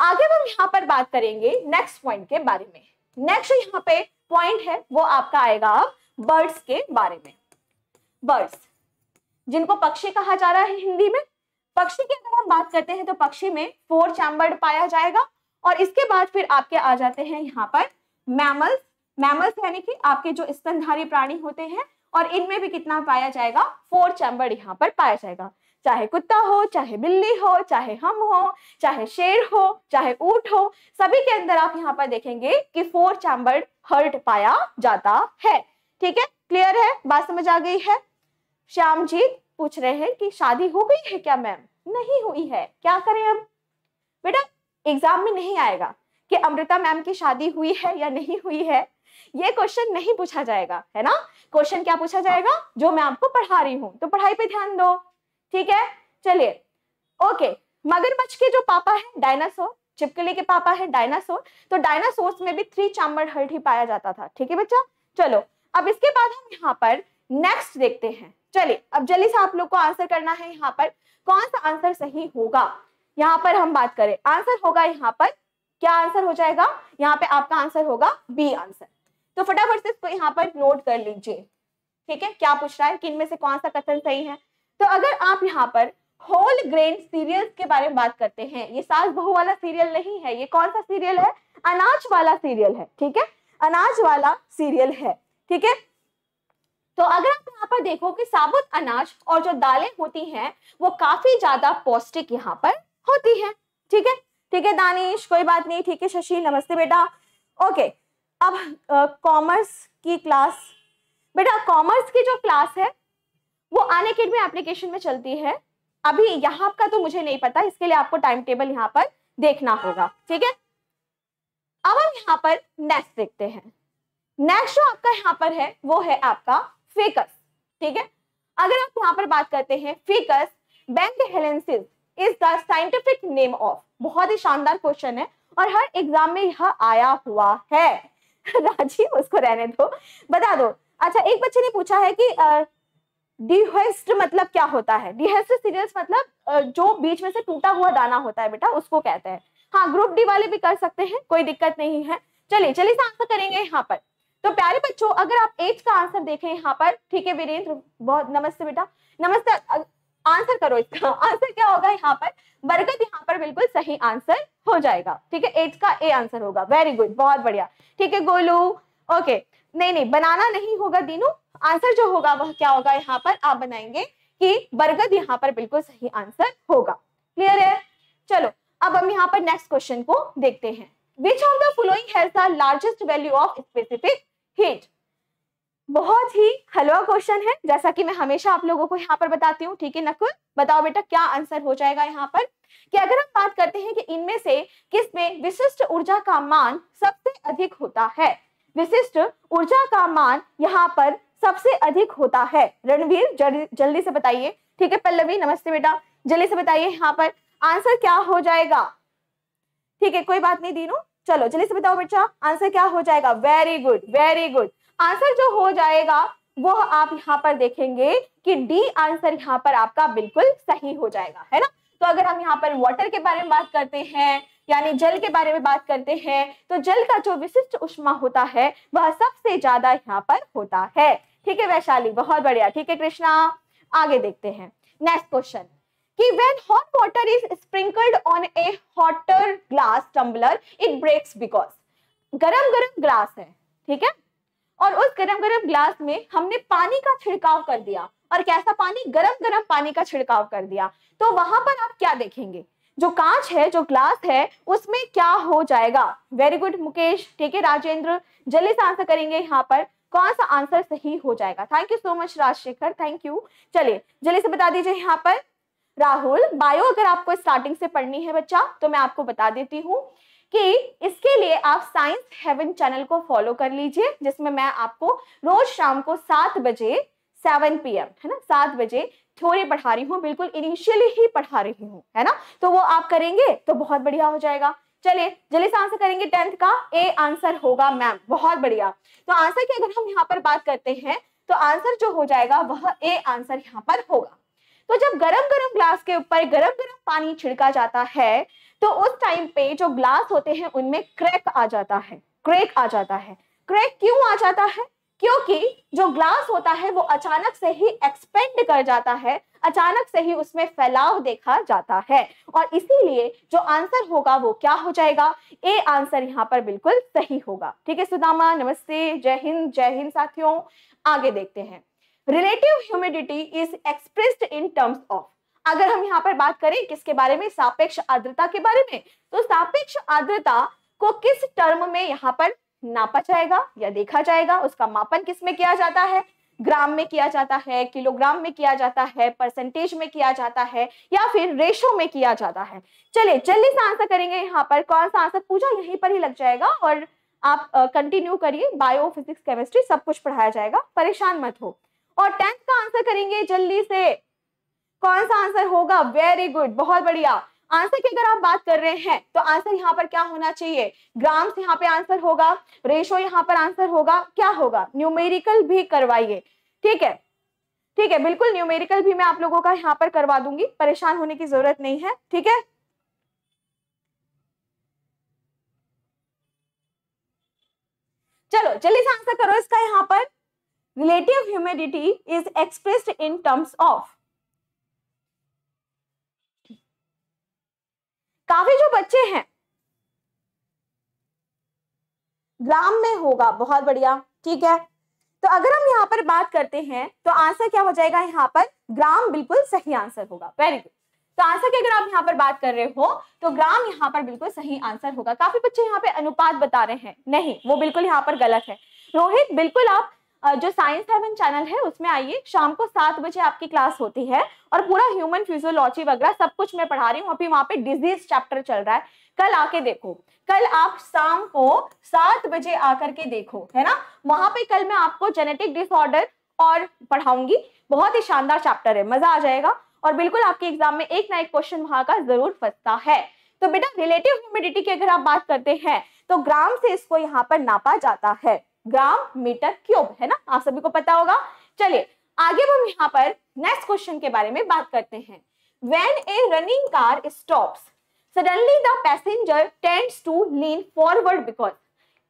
आगे हम यहाँ पर बात करेंगे नेक्स्ट पॉइंट के बारे में नेक्स्ट यहाँ पे पॉइंट है वो आपका आएगा अब बर्ड्स के बारे में बर्ड्स जिनको पक्षी कहा जा रहा है हिंदी में पक्षी की अगर हम बात करते हैं तो पक्षी में फोर चैम्बर्ड पाया जाएगा और इसके बाद फिर आपके आ जाते हैं यहाँ पर मैमल्स मैमल्स यानी कि आपके जो स्तनधारी प्राणी होते हैं और इनमें भी कितना पाया जाएगा फोर चैम्बर्ड यहाँ पर पाया जाएगा चाहे कुत्ता हो चाहे बिल्ली हो चाहे हम हो चाहे शेर हो चाहे ऊट हो सभी के अंदर आप यहाँ पर देखेंगे कि फोर चैम्बर्ड हर्ट पाया जाता है ठीक है क्लियर है बात समझ आ गई है श्यामजीत पूछ रहे हैं कि शादी हो गई है क्या मैम नहीं हुई है क्या करें अब बेटा एग्जाम में नहीं आएगा कि अमृता मैम की शादी हुई है या नहीं हुई है ये क्वेश्चन नहीं पूछा जाएगा है ना क्वेश्चन क्या पूछा जाएगा जो मैं आपको पढ़ा रही हूँ तो पढ़ाई पे ध्यान दो ठीक है चलिए ओके मगरमच्छ के जो पापा है डायनासोर चिपकली के पापा है डायनासोर तो डायनासोर में भी थ्री चाम्बर हर्ट ही पाया जाता था ठीक है बच्चा चलो अब इसके बाद हम यहाँ पर नेक्स्ट देखते हैं चलिए अब जल्दी से आप लोग को आंसर करना है यहाँ पर कौन सा आंसर सही होगा यहाँ पर हम बात करें आंसर होगा यहाँ पर क्या आंसर हो जाएगा यहाँ पे आपका आंसर होगा बी आंसर तो फटाफट से इसको यहाँ पर नोट कर लीजिए ठीक है क्या पूछ रहा है किन में से कौन सा कथन सही है तो अगर आप यहाँ पर होल ग्रेन सीरियल के बारे में बात करते हैं ये सास बहु वाला सीरियल नहीं है ये कौन सा सीरियल है अनाज वाला सीरियल है ठीक है अनाज वाला सीरियल है ठीक है तो अगर आप यहाँ पर देखो कि साबुत अनाज और जो दालें होती हैं वो काफी ज्यादा पौष्टिक यहाँ पर होती हैं ठीक है ठीक है दानिश कोई बात नहीं ठीक है शशि नमस्ते बेटा ओके अब कॉमर्स की क्लास बेटा कॉमर्स की जो क्लास है वो आने के में एप्लीकेशन में चलती है अभी यहाँ का तो मुझे नहीं पता इसके लिए आपको टाइम टेबल यहाँ पर देखना होगा ठीक है अब हम यहाँ पर नेक्स्ट देखते हैं नेक्स्ट जो आपका यहाँ पर है वो है आपका फेकस ठीक है अगर आप यहाँ पर बात करते हैं ficus benghalensis is the scientific name of बहुत ही शानदार क्वेश्चन है और हर एग्जाम में यह आया हुआ है राजी उसको रहने दो बता दो अच्छा एक बच्चे ने पूछा है कि डिहेस्ट मतलब क्या होता है डिहेस्ट सीरियल्स मतलब जो बीच में से टूटा हुआ दाना होता है बेटा उसको कहते हैं हाँ ग्रुप डी वाले भी कर सकते हैं कोई दिक्कत नहीं है चलिए चलिए आंसर करेंगे यहाँ पर तो प्यारे बच्चों अगर आप एज का आंसर देखें यहाँ पर ठीक है वीरेंद्र बहुत नमस्ते बेटा नमस्ते आंसर करो इसका आंसर क्या होगा यहाँ पर बरगद यहाँ पर बिल्कुल सही आंसर हो जाएगा ठीक है एट का ए आंसर होगा वेरी गुड बहुत बढ़िया ठीक है गोलू ओके नहीं नहीं बनाना नहीं होगा दीनू आंसर जो होगा वह क्या होगा यहाँ पर आप बनाएंगे कि बरगद यहाँ पर बिल्कुल सही आंसर होगा क्लियर है चलो अब हम यहाँ पर नेक्स्ट क्वेश्चन को देखते हैं which of the following has the largest value of specific heat बहुत ही हलवा क्वेश्चन है जैसा कि मैं हमेशा आप लोगों को यहाँ पर बताती हूँ ठीक है नकुल बताओ बेटा क्या आंसर हो जाएगा यहाँ पर कि अगर हम बात करते हैं कि इनमें से किस में विशिष्ट ऊर्जा का मान सबसे अधिक होता है विशिष्ट ऊर्जा का मान यहाँ पर सबसे अधिक होता है रणवीर जल्दी से बताइए ठीक है पल्लवी नमस्ते बेटा जल्दी से बताइए यहाँ पर आंसर क्या हो जाएगा ठीक है कोई बात नहीं दीनू चलो जल्दी से बताओ बच्चा आंसर क्या हो जाएगा very good very good answer जो हो जाएगा वो आप यहाँ पर देखेंगे कि डी आंसर यहाँ पर आपका बिल्कुल सही हो जाएगा है ना तो अगर हम यहाँ पर वाटर के बारे में बात करते हैं यानी जल के बारे में बात करते हैं तो जल का जो विशिष्ट उष्मा होता है वह सबसे ज्यादा यहाँ पर होता है ठीक है वैशाली बहुत बढ़िया ठीक है कृष्णा आगे देखते हैं नेक्स्ट क्वेश्चन कि when hot water is sprinkled on a hotter glass tumbler it breaks because गरम गरम ग्लास है ठीक है और उस गरम गरम ग्लास में हमने पानी का छिड़काव कर दिया और कैसा पानी गरम गरम पानी का छिड़काव कर दिया तो वहां पर आप क्या देखेंगे जो कांच है जो ग्लास है उसमें क्या हो जाएगा वेरी गुड मुकेश ठीक है राजेंद्र जल्दी से आंसर करेंगे यहाँ पर कौन सा आंसर सही हो जाएगा thank you so much Rajshekhar thank you चलिए जल्दी से बता दीजिए यहाँ पर राहुल बायो अगर आपको स्टार्टिंग से पढ़नी है बच्चा तो मैं आपको बता देती हूँ कि इसके लिए आप साइंस हेवन चैनल को फॉलो कर लीजिए जिसमें मैं आपको रोज शाम को सात बजे सेवन पी एम है ना सात बजे थ्योरी पढ़ा रही हूँ बिल्कुल इनिशियली ही पढ़ा रही हूँ है ना तो वो आप करेंगे तो बहुत बढ़िया हो जाएगा चलिए जल्दी से आंसर करेंगे टेंथ का ए आंसर होगा मैम बहुत बढ़िया तो आंसर की अगर हम यहाँ पर बात करते हैं तो आंसर जो हो जाएगा वह ए आंसर यहाँ पर होगा तो जब गरम गरम ग्लास के ऊपर गरम गरम पानी छिड़का जाता है तो उस टाइम पे जो ग्लास होते हैं उनमें क्रैक आ जाता है क्रैक आ जाता है क्रैक क्यों आ जाता है क्योंकि जो ग्लास होता है वो अचानक से ही एक्सपेंड कर जाता है अचानक से ही उसमें फैलाव देखा जाता है और इसीलिए जो आंसर होगा वो क्या हो जाएगा ए आंसर यहाँ पर बिल्कुल सही होगा ठीक है सुदामा नमस्ते जय हिंद जय हिंद साथियों आगे देखते हैं relative humidity is expressed in terms of अगर हम यहाँ पर बात करें किसके बारे में सापेक्ष आर्द्रता के बारे में तो सापेक्ष आर्द्रता को किस टर्म में यहाँ पर नापा जाएगा या देखा जाएगा उसका मापन किस में किया जाता है ग्राम में किया जाता है किलोग्राम में किया जाता है परसेंटेज में किया जाता है या फिर रेशो में किया जाता है चलिए जल्दी से आंसर करेंगे यहाँ पर कौन सा आंसर पूछा यहीं पर ही लग जाएगा और आप कंटिन्यू करिए बायो फिजिक्स केमिस्ट्री सब कुछ पढ़ाया जाएगा परेशान मत हो और टेंथ का आंसर करेंगे जल्दी से कौन सा आंसर होगा वेरी गुड बहुत बढ़िया आंसर की अगर आप बात कर रहे हैं तो आंसर यहाँ पर क्या होना चाहिए ग्राम्स यहाँ पे आंसर होगा रेशो यहाँ पर आंसर होगा क्या होगा न्यूमेरिकल भी करवाइए ठीक है ठीक है बिल्कुल न्यूमेरिकल भी मैं आप लोगों का यहाँ पर करवा दूंगी परेशान होने की जरूरत नहीं है ठीक है चलो जल्दी से आंसर करो इसका यहाँ पर relative humidity is expressed in terms of काफी जो बच्चे हैं ग्राम में होगा बहुत बढ़िया ठीक है तो अगर हम यहाँ पर बात करते हैं तो आंसर क्या हो जाएगा यहाँ पर ग्राम बिल्कुल सही आंसर होगा वेरी गुड तो आंसर की अगर आप यहाँ पर बात कर रहे हो तो ग्राम यहाँ पर बिल्कुल सही आंसर होगा काफी बच्चे यहाँ पे अनुपात बता रहे हैं नहीं वो बिल्कुल यहाँ पर गलत है रोहित बिल्कुल आप जो साइंस हेवन चैनल है उसमें आइए शाम को सात बजे आपकी क्लास होती है और पूरा ह्यूमन फिजियोलॉजी वगैरह सब कुछ मैं पढ़ा रही हूँ अभी वहाँ पे डिजीज चैप्टर चल रहा है कल आके देखो कल आप शाम को सात बजे आकर के देखो है ना वहां पे कल मैं आपको जेनेटिक डिसऑर्डर और पढ़ाऊंगी बहुत ही शानदार चैप्टर है मजा आ जाएगा और बिल्कुल आपके एग्जाम में एक ना एक क्वेश्चन वहां का जरूर फंसता है तो बेटा रिलेटिव ह्यूमिडिटी की अगर आप बात करते हैं तो ग्राम से इसको यहाँ पर नापा जाता है ग्राम मीटर क्यूब है ना आप सभी को पता होगा चलिए आगे हम यहाँ पर नेक्स्ट क्वेश्चन के बारे में बात करते हैं when a running car stop suddenly the passenger tends to lean forward because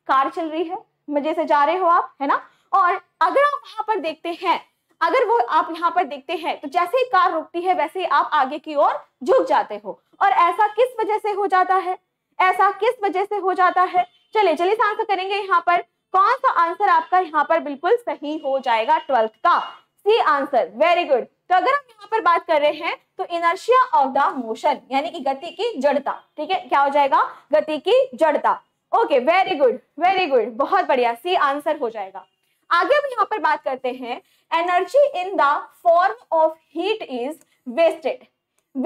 car चल रही है मजे से जा रहे हो आप है ना और अगर आप यहाँ पर देखते हैं अगर वो आप यहाँ पर देखते हैं तो जैसे ही कार रुकती है वैसे ही आप आगे की ओर झुक जाते हो और ऐसा किस वजह से हो जाता है ऐसा किस वजह से हो जाता है चलिए चलिए आंसर करेंगे यहाँ पर कौन सा आंसर आपका यहाँ पर बिल्कुल सही हो जाएगा ट्वेल्थ का सी आंसर वेरी गुड तो अगर हम यहाँ पर बात कर रहे हैं तो इनर्शिया ऑफ द मोशन यानी कि गति की जड़ता ठीक है क्या हो जाएगा गति की जड़ता okay very good very good बहुत बढ़िया सी आंसर हो जाएगा आगे हम यहाँ पर बात करते हैं energy in the form of heat is wasted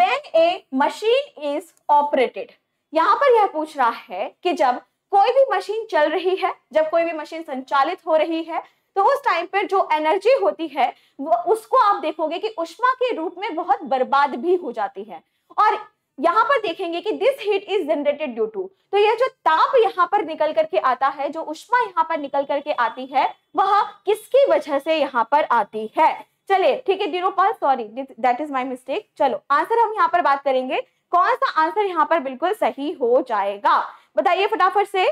when a machine is operated यहाँ पर यह पूछ रहा है कि जब कोई भी मशीन चल रही है जब कोई भी मशीन संचालित हो रही है तो उस टाइम पर जो एनर्जी होती है वो उसको आप देखोगे कि उष्मा के रूप में बहुत बर्बाद भी हो जाती है और यहाँ पर देखेंगे कि this heat is generated due to तो यह जो ताप यहाँ पर निकल करके आता है जो उष्मा यहाँ पर निकल करके आती है वह किसकी वजह से यहाँ पर आती है चलिए ठीक है Dinopal sorry that is my mistake चलो आंसर हम यहाँ पर बात करेंगे कौन सा आंसर यहाँ पर बिल्कुल सही हो जाएगा बताइए फटाफट से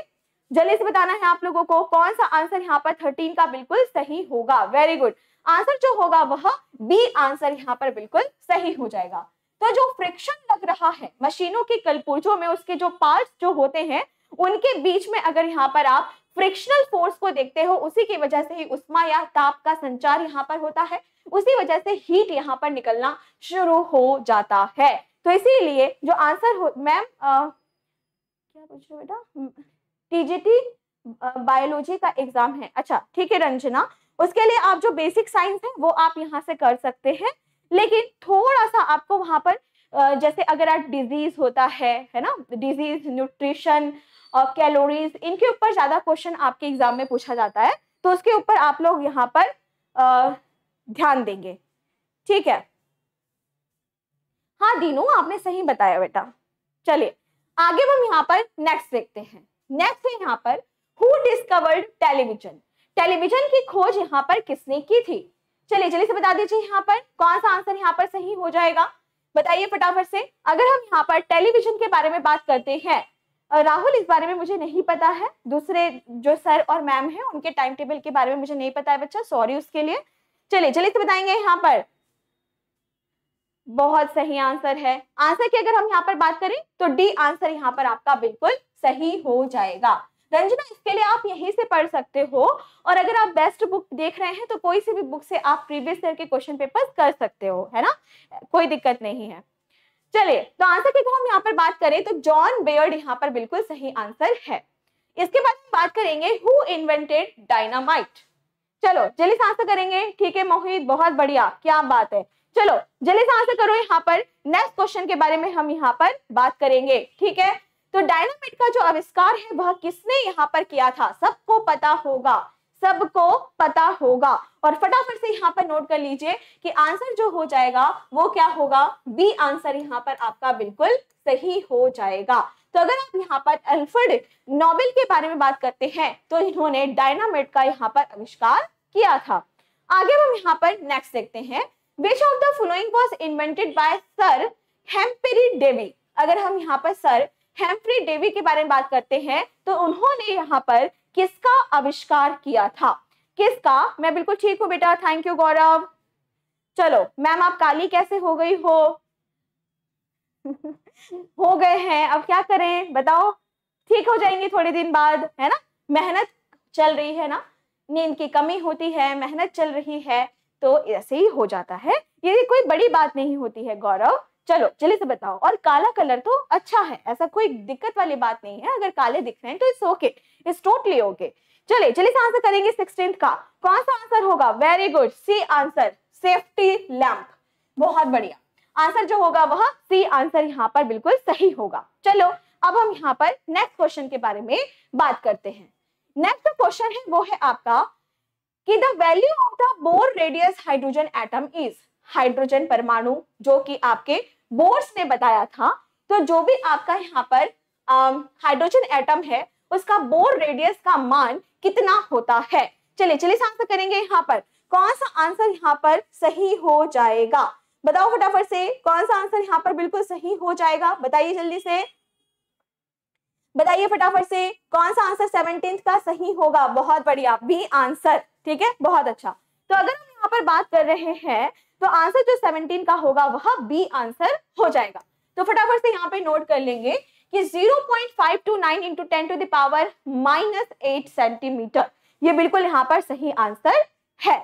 जल्दी से बताना है आप लोगों को कौन सा आंसर यहाँ पर थर्टीन का बिल्कुल सही होगा वेरी गुड आंसर जो होगा वह बी आंसर यहाँ पर बिल्कुल सही हो जाएगा तो जो फ्रिक्शन लग रहा है मशीनों के कलपुर्जों में उसके जो पार्ट्स जो होते हैं उनके बीच में अगर यहाँ पर आप फ्रिक्शनल फोर्स को देखते हो उसी की वजह से ही उष्मा या ताप का संचार यहाँ पर होता है उसी वजह से हीट यहाँ पर निकलना शुरू हो जाता है तो इसीलिए जो आंसर हो मैम क्या पूछ रहे बेटा टीजीटी बायोलॉजी का एग्जाम है अच्छा ठीक है रंजना उसके लिए आप जो बेसिक साइंस है वो आप यहाँ से कर सकते हैं लेकिन थोड़ा सा आपको वहाँ पर जैसे अगर आप डिजीज होता है है ना डिजीज न्यूट्रिशन और कैलोरीज इनके ऊपर ज़्यादा क्वेश्चन आपके एग्जाम में पूछा जाता है तो उसके ऊपर आप लोग यहाँ पर ध्यान देंगे ठीक है हाँ दीनू आपने सही बताया बेटा चलिए आगे हम यहाँ पर नेक्स्ट देखते हैं नेक्स्ट है यहाँ पर हु डिस्कवर्ड टेलीविजन टेलीविजन की खोज यहाँ पर किसने की थी चलिए जल्दी से बता दीजिए यहाँ पर कौन सा आंसर यहाँ पर सही हो जाएगा बताइए फटाफट से अगर हम यहाँ पर टेलीविजन के बारे में बात करते हैं राहुल इस बारे में मुझे नहीं पता है दूसरे जो सर और मैम हैं उनके टाइम टेबल के बारे में मुझे नहीं पता है बच्चा सॉरी उसके लिए चलिए जल्दी से बताएंगे यहाँ पर बहुत सही आंसर है आंसर की अगर हम यहाँ पर बात करें तो डी आंसर यहाँ पर आपका बिल्कुल सही हो जाएगा रंजना इसके लिए आप यहीं से पढ़ सकते हो और अगर आप बेस्ट बुक देख रहे हैं तो कोई सी भी बुक से आप प्रीवियस ईयर के क्वेश्चन पेपर कर सकते हो है ना कोई दिक्कत नहीं है चलिए तो आंसर की अगर हम यहाँ पर बात करें तो जॉन बेयर्ड यहाँ पर बिल्कुल सही आंसर है इसके बाद हम बात करेंगे हु इन्वेंटेड डायनामाइट चलो जल्दी से आंसर करेंगे ठीक है मोहित बहुत बढ़िया क्या बात है चलो जल्दी से आंसर करो यहाँ पर नेक्स्ट क्वेश्चन के बारे में हम यहाँ पर बात करेंगे ठीक है तो डायनामाइट का जो आविष्कार है वह किसने यहाँ पर किया था सबको पता होगा सबको पता होगा और फटाफट से यहाँ पर नोट कर लीजिए कि आंसर जो हो जाएगा वो क्या होगा बी आंसर यहाँ पर आपका बिल्कुल सही हो जाएगा तो अगर आप यहाँ पर अल्फर्ड नोबेल के बारे में बात करते हैं तो इन्होंने डायनामाइट का यहाँ पर आविष्कार किया था आगे हम यहाँ पर नेक्स्ट देखते हैं which of the following was invented by sir Humphry Davy अगर हम यहाँ पर सर हेम्फ्री डेवी के बारे में बात करते हैं तो उन्होंने यहाँ पर किसका आविष्कार किया था किसका मैं बिल्कुल ठीक हूँ बेटा थैंक यू गौरव चलो मैम आप काली कैसे हो गई हो हो गए हैं अब क्या करें बताओ ठीक हो जाएंगे थोड़े दिन बाद है ना मेहनत चल रही है ना नींद की कमी होती है मेहनत चल रही है तो ऐसे ही हो जाता है ये कोई बड़ी बात नहीं होती है गौरव चलो चलिए से बताओ और काला कलर तो अच्छा है ऐसा कोई दिक्कत वाली बात नहीं है अगर काले दिख रहे हैं तो it's okay it's totally okay चलिए से आंसर करेंगे सिक्सटीन का कौन सा आंसर होगा very good C answer safety lamp बहुत बढ़िया आंसर जो होगा वह सी आंसर यहाँ पर बिल्कुल सही होगा चलो अब हम यहाँ पर नेक्स्ट क्वेश्चन के बारे में बात करते हैं नेक्स्ट जो क्वेश्चन है वो है आपका कि the value of the Bohr radius hydrogen atom is hydrogen परमाणु जो कि आपके बोर्स ने बताया था तो जो भी आपका यहाँ पर हाइड्रोजन एटम है उसका बोर रेडियस का मान कितना होता है चलिए चलिए आंसर करेंगे यहाँ पर कौन सा आंसर यहाँ पर सही हो जाएगा बताओ फटाफट से कौन सा आंसर यहाँ पर बिल्कुल सही हो जाएगा बताइए जल्दी से बताइए फटाफट से कौन सा आंसर सेवनटीन का सही होगा बहुत बढ़िया बी आंसर ठीक है बहुत अच्छा तो अगर हम यहाँ पर बात कर रहे हैं तो आंसर जो सेवनटीन का होगा वह बी आंसर हो जाएगा तो फटाफट से यहाँ पे नोट कर लेंगे कि 0.529 into ten to the power minus eight centimetre ये बिल्कुल यहाँ पर सही आंसर है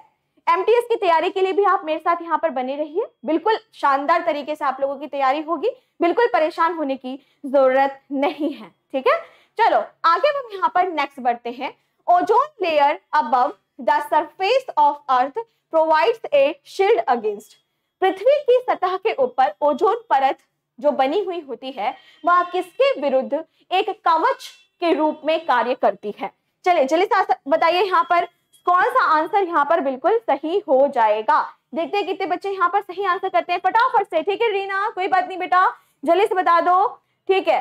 एमटीएस की तैयारी के लिए भी आप मेरे साथ यहाँ पर बने रहिए बिल्कुल शानदार तरीके से आप लोगों की तैयारी होगी बिल्कुल परेशान होने की जरूरत नहीं है ठीक है चलो आगे हम यहाँ पर नेक्स्ट बढ़ते हैं ozone layer above the surface of earth provides a shield against पृथ्वी की सतह के ऊपर ओजोन परत जो बनी हुई होती है वह किसके विरुद्ध एक कवच के रूप में कार्य करती है चलिए जल्दी बताइए यहाँ पर कौन सा आंसर यहाँ पर बिल्कुल सही हो जाएगा देखते हैं कितने बच्चे यहाँ पर सही आंसर करते हैं फटाफट से ठीक है रीना कोई बात नहीं बेटा जल्दी से बता दो ठीक है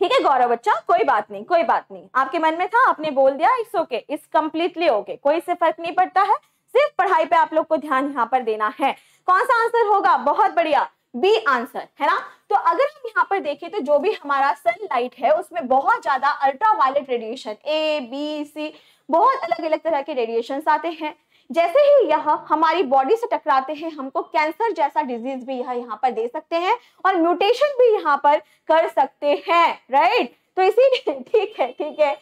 ठीक है गौरव बच्चा कोई बात नहीं कोई बात नहीं आपके मन में था आपने बोल दिया it's okay it's completely okay कोई इससे फर्क नहीं पड़ता है सिर्फ पढ़ाई पे आप लोग को ध्यान यहाँ पर देना है कौन सा आंसर होगा बहुत बढ़िया बी आंसर है ना तो अगर हम यहाँ पर देखें तो जो भी हमारा सनलाइट है उसमें बहुत ज्यादा ultraviolet radiation A B C बहुत अलग अलग तरह के रेडिएशन आते हैं जैसे ही यह हमारी बॉडी से टकराते हैं हमको कैंसर जैसा डिजीज भी यह यहाँ पर दे सकते हैं और म्यूटेशन भी यहाँ पर कर सकते हैं राइट तो इसी ठीक है ठीक है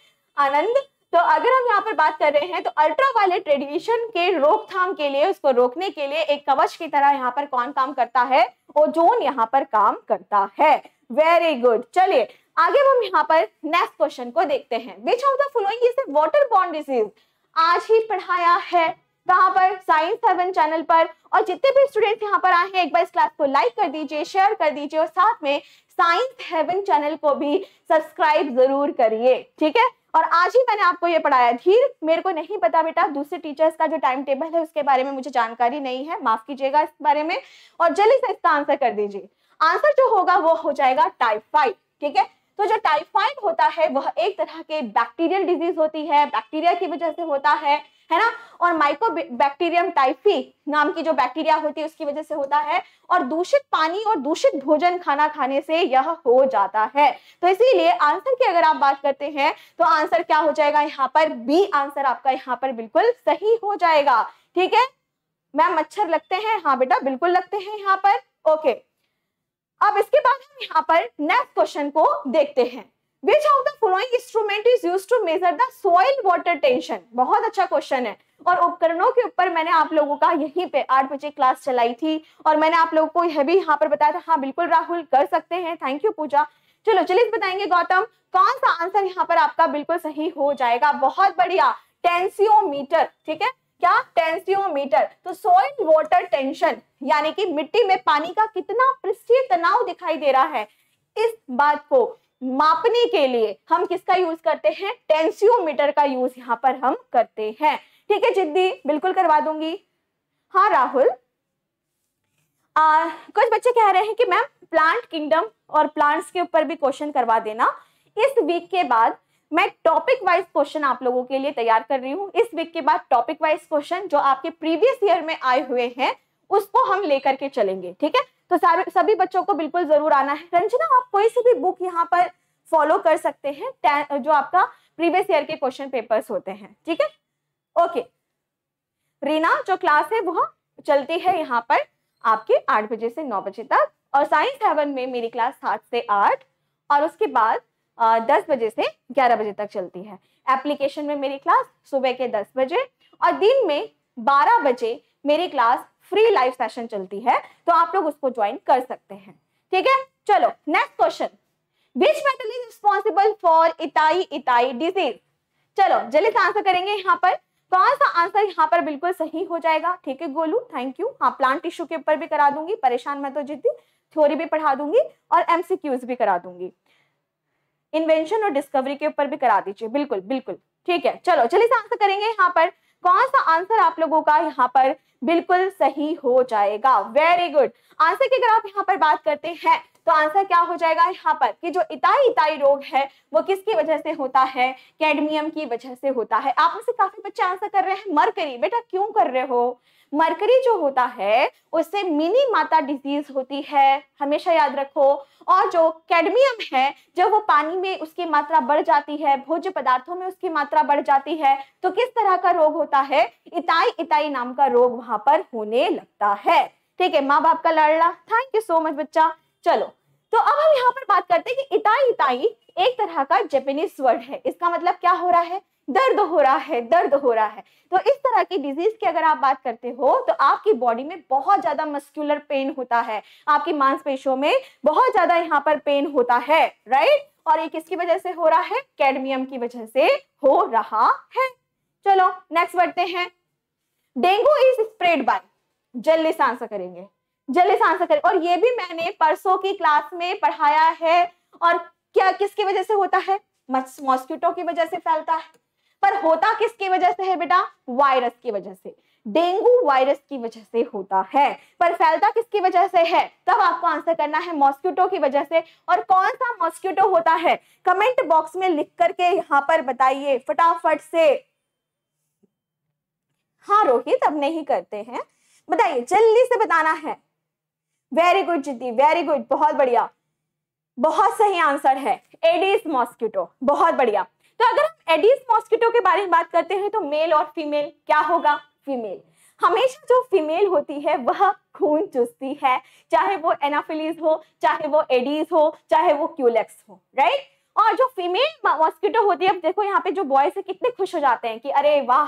आनंद तो अगर हम यहाँ पर बात कर रहे हैं तो अल्ट्रावायलेट रेडिएशन के रोकथाम के लिए उसको रोकने के लिए एक कवच की तरह यहाँ पर कौन काम करता है ओजोन यहाँ पर काम करता है वेरी गुड चलिए आगे हम यहाँ पर नेक्स्ट क्वेश्चन को देखते हैं which of the following water बॉन्ड डिजीज आज ही पढ़ाया है कहाँ पर साइंस हेवन चैनल पर और जितने भी स्टूडेंट्स यहाँ पर आए हैं एक बार इस क्लास को लाइक कर दीजिए शेयर कर दीजिए और साथ में साइंस हेवन चैनल को भी सब्सक्राइब जरूर करिए ठीक है और आज ही मैंने आपको ये पढ़ाया धीर मेरे को नहीं पता बेटा दूसरे टीचर्स का जो टाइम टेबल है उसके बारे में मुझे जानकारी नहीं है माफ कीजिएगा इस बारे में और जल्दी से इसका आंसर कर दीजिए आंसर जो होगा वो हो जाएगा टाइफाइड ठीक है तो जो टाइफाइड होता है वह एक तरह के बैक्टीरियल डिजीज होती है बैक्टीरिया की वजह से होता है है ना और माइक्रो बैक्टीरियम टाइफी नाम की जो बैक्टीरिया होती है उसकी वजह से होता है और दूषित पानी और दूषित भोजन खाना खाने से यह हो जाता है तो इसीलिए आंसर की अगर आप बात करते हैं तो आंसर क्या हो जाएगा यहाँ पर बी आंसर आपका यहाँ पर बिल्कुल सही हो जाएगा ठीक है मैम मच्छर लगते हैं हाँ बेटा बिल्कुल लगते हैं यहाँ पर ओके अब इसके बाद हम यहाँ पर नेक्स्ट क्वेश्चन को देखते हैं which of the following instrument is use to measure the soil water tension बहुत अच्छा क्वेश्चन है और उपकरणों के ऊपर मैंने आप लोगों का यहीं पे आठ बजे क्लास चलाई थी और मैंने आप लोगों को यह भी यहाँ पर बताया था हाँ बिल्कुल राहुल कर सकते हैं थैंक यू पूजा चलो चलिए बताएंगे गौतम कौन सा आंसर यहाँ पर आपका बिल्कुल सही हो जाएगा बहुत बढ़िया टेंसियोमीटर ठीक है क्या टेंसियोमीटर तो सोइल वाटर टेंशन यानी कि मिट्टी में पानी का कितना पृष्ठीय तनाव दिखाई दे रहा है इस बात को मापने के लिए हम किसका यूज करते हैं टेंसियोमीटर का यूज यहाँ पर हम करते हैं ठीक है जिद्दी बिल्कुल करवा दूंगी हाँ राहुल आ, कुछ बच्चे कह रहे हैं कि मैम प्लांट किंगडम और प्लांट्स के ऊपर भी क्वेश्चन करवा देना इस वीक के बाद मैं टॉपिक वाइज क्वेश्चन आप लोगों के लिए तैयार कर रही हूँ इस वीक के बाद टॉपिक वाइज क्वेश्चन जो आपके प्रीवियस ईयर में आए हुए हैं उसको हम लेकर के चलेंगे ठीक है तो सारे सभी बच्चों को बिल्कुल जरूर आना है रंजना आप कोई से भी बुक यहाँ पर फॉलो कर सकते हैं जो आपका प्रीवियस ईयर के क्वेश्चन पेपर्स होते हैं ठीक है ओके रीना जो क्लास है वह चलती है यहाँ पर आपके आठ बजे से नौ बजे तक और साइंस हेवन में मेरी क्लास सात से आठ और उसके बाद दस बजे से ग्यारह बजे तक चलती है एप्लीकेशन में मेरी क्लास सुबह के दस बजे और दिन में बारह बजे मेरी क्लास फ्री लाइव सेशन चलती है तो आप लोग उसको ज्वाइन कर सकते हैं ठीक है चलो next question which metal is responsible for itai itai disease चलो जल्दी से आंसर करेंगे यहाँ पर कौन सा आंसर यहाँ पर बिल्कुल सही हो जाएगा ठीक है गोलू थैंक यू हाँ प्लांट टिश्यू के ऊपर भी करा दूंगी परेशान मैं तो जिद्दी थ्योरी भी पढ़ा दूंगी और एमसीक्यूज भी करा दूंगी इन्वेंशन और डिस्कवरी के ऊपर भी करा दीजिए बिल्कुल बिल्कुल ठीक है चलो चलिए आंसर करेंगे यहाँ पर कौन सा आंसर आप लोगों का यहाँ पर बिल्कुल सही हो जाएगा वेरी गुड आंसर की अगर आप यहाँ पर बात करते हैं तो आंसर क्या हो जाएगा यहाँ पर कि जो इताई इताई रोग है वो किसकी वजह से होता है कैडमियम की वजह से होता है आप में से काफी बच्चे आंसर कर रहे हैं मर करी बेटा क्यों कर रहे हो मरकरी जो होता है उससे मिनी माता डिजीज होती है हमेशा याद रखो और जो कैडमियम है जब वो पानी में उसकी मात्रा बढ़ जाती है भोज्य पदार्थों में उसकी मात्रा बढ़ जाती है तो किस तरह का रोग होता है इताई इताई नाम का रोग वहां पर होने लगता है ठीक है माँ बाप का लड़ला थैंक यू सो मच बच्चा चलो तो अब हम यहाँ पर बात करते हैं कि इताई इताई एक तरह का जापानीज वर्ड है इसका मतलब क्या हो रहा है दर्द हो रहा है दर्द हो रहा है तो इस तरह की डिजीज की अगर आप बात करते हो तो आपकी बॉडी में बहुत ज्यादा मस्क्यूलर पेन होता है आपकी मांसपेशियों में बहुत ज्यादा यहाँ पर पेन होता है राइट और ये किसकी वजह से हो रहा है कैडमियम की वजह से हो रहा है चलो नेक्स्ट बढ़ते हैं डेंगू इज स्प्रेड बाय जल्दी से आंसर करेंगे जल्दी से आंसर करें और ये भी मैंने परसों की क्लास में पढ़ाया है और क्या किसकी वजह से होता है मॉस्किटो की वजह से फैलता है पर होता किसकी वजह से है बेटा वायरस की वजह से डेंगू वायरस की वजह से होता है पर फैलता किसकी वजह से है तब आपको आंसर करना है मॉस्क्यूटो की वजह से और कौन सा मॉस्क्यूटो होता है कमेंट बॉक्स में लिख करके यहाँ पर बताइए फटाफट से हाँ रोहित अब नहीं करते हैं बताइए जल्दी से बताना है वेरी गुड जिद्दी वेरी गुड बहुत बढ़िया बहुत सही आंसर है एडीज मॉस्क्यूटो बहुत बढ़िया तो अगर हम एडिस मॉस्किटो के बारे में बात करते हैं तो मेल और फीमेल क्या होगा फीमेल हमेशा जो फीमेल होती है वह खून चुस्ती है चाहे वो एनाफिलीज हो चाहे वो एडीज हो चाहे वो क्यूलेक्स हो राइट और जो फीमेल मॉस्किटो होती है अब देखो यहाँ पे जो बॉयज है कितने खुश हो जाते हैं कि अरे वाह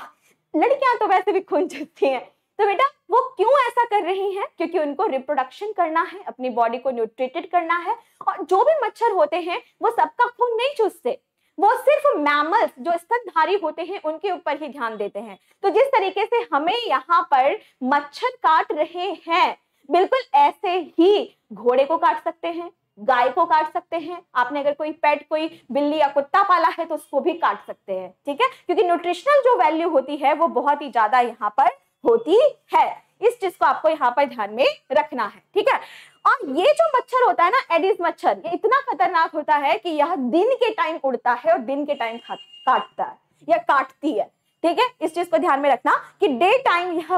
लड़कियां तो वैसे भी खून चुस्ती हैं तो बेटा वो क्यों ऐसा कर रही हैं क्योंकि उनको रिप्रोडक्शन करना है अपनी बॉडी को न्यूट्रिटेड करना है और जो भी मच्छर होते हैं वो सबका खून नहीं चूसते वो सिर्फ मैमल्स जो स्तनधारी होते हैं उनके ऊपर ही ध्यान देते हैं तो जिस तरीके से हमें यहाँ पर मच्छर काट रहे हैं बिल्कुल ऐसे ही घोड़े को काट सकते हैं गाय को काट सकते हैं आपने अगर कोई पेट कोई बिल्ली या कुत्ता पाला है तो उसको भी काट सकते हैं ठीक है क्योंकि न्यूट्रिशनल जो वैल्यू होती है वो बहुत ही ज्यादा यहाँ पर होती है इस चीज को आपको यहाँ पर ध्यान में रखना है ठीक है और ये जो मच्छर होता है ना एडिस मच्छर ये इतना खतरनाक होता है कि यह दिन के टाइम उड़ता है और दिन के टाइम काटता है या काटती है ठीक है इस चीज को ध्यान में रखना कि डे टाइम यह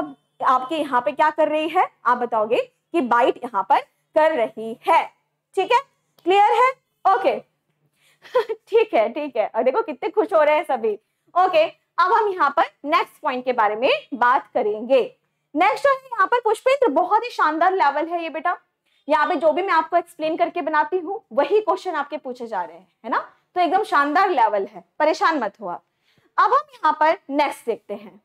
आपके यहाँ पे क्या कर रही है आप बताओगे कि बाइट यहाँ पर कर रही है ठीक है क्लियर है ओके ठीक है ठीक है और देखो कितने खुश हो रहे हैं सभी ओके अब हम यहाँ पर नेक्स्ट पॉइंट के बारे में बात करेंगे नेक्स्ट जो है यहाँ पर पुष्पेंद्र बहुत ही शानदार लेवल है ये बेटा यहाँ पे जो भी मैं आपको एक्सप्लेन करके बनाती हूँ वही क्वेश्चन आपके पूछे जा रहे हैं है ना तो एकदम शानदार लेवल है परेशान मत हो आप अब हम यहाँ पर नेक्स्ट देखते हैं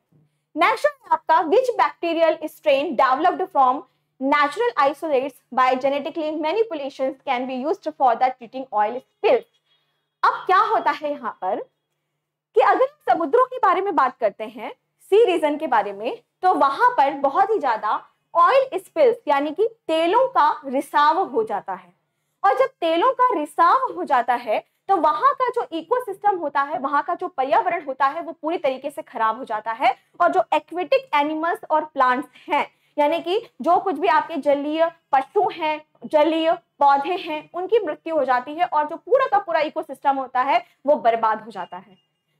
नेक्स्ट है आपका which bacterial strain developed from natural isolate by genetically manipulation can be use for the treating oil spill अब क्या होता है यहाँ पर कि अगर समुद्रों के बारे में बात करते हैं सी रीजन के बारे में तो वहां पर बहुत ही ज्यादा ऑयल स्पिल्स यानी कि तेलों का रिसाव हो जाता है और जब तेलों का रिसाव हो जाता है तो वहां का जो इकोसिस्टम होता है वहां का जो पर्यावरण होता है वो पूरी तरीके से खराब हो जाता है और जो एक्वेटिक एनिमल्स और प्लांट्स हैं यानी कि जो कुछ भी आपके जलीय पशु हैं जलीय पौधे हैं उनकी मृत्यु हो जाती है और जो पूरा का पूरा इको होता है वो बर्बाद हो जाता है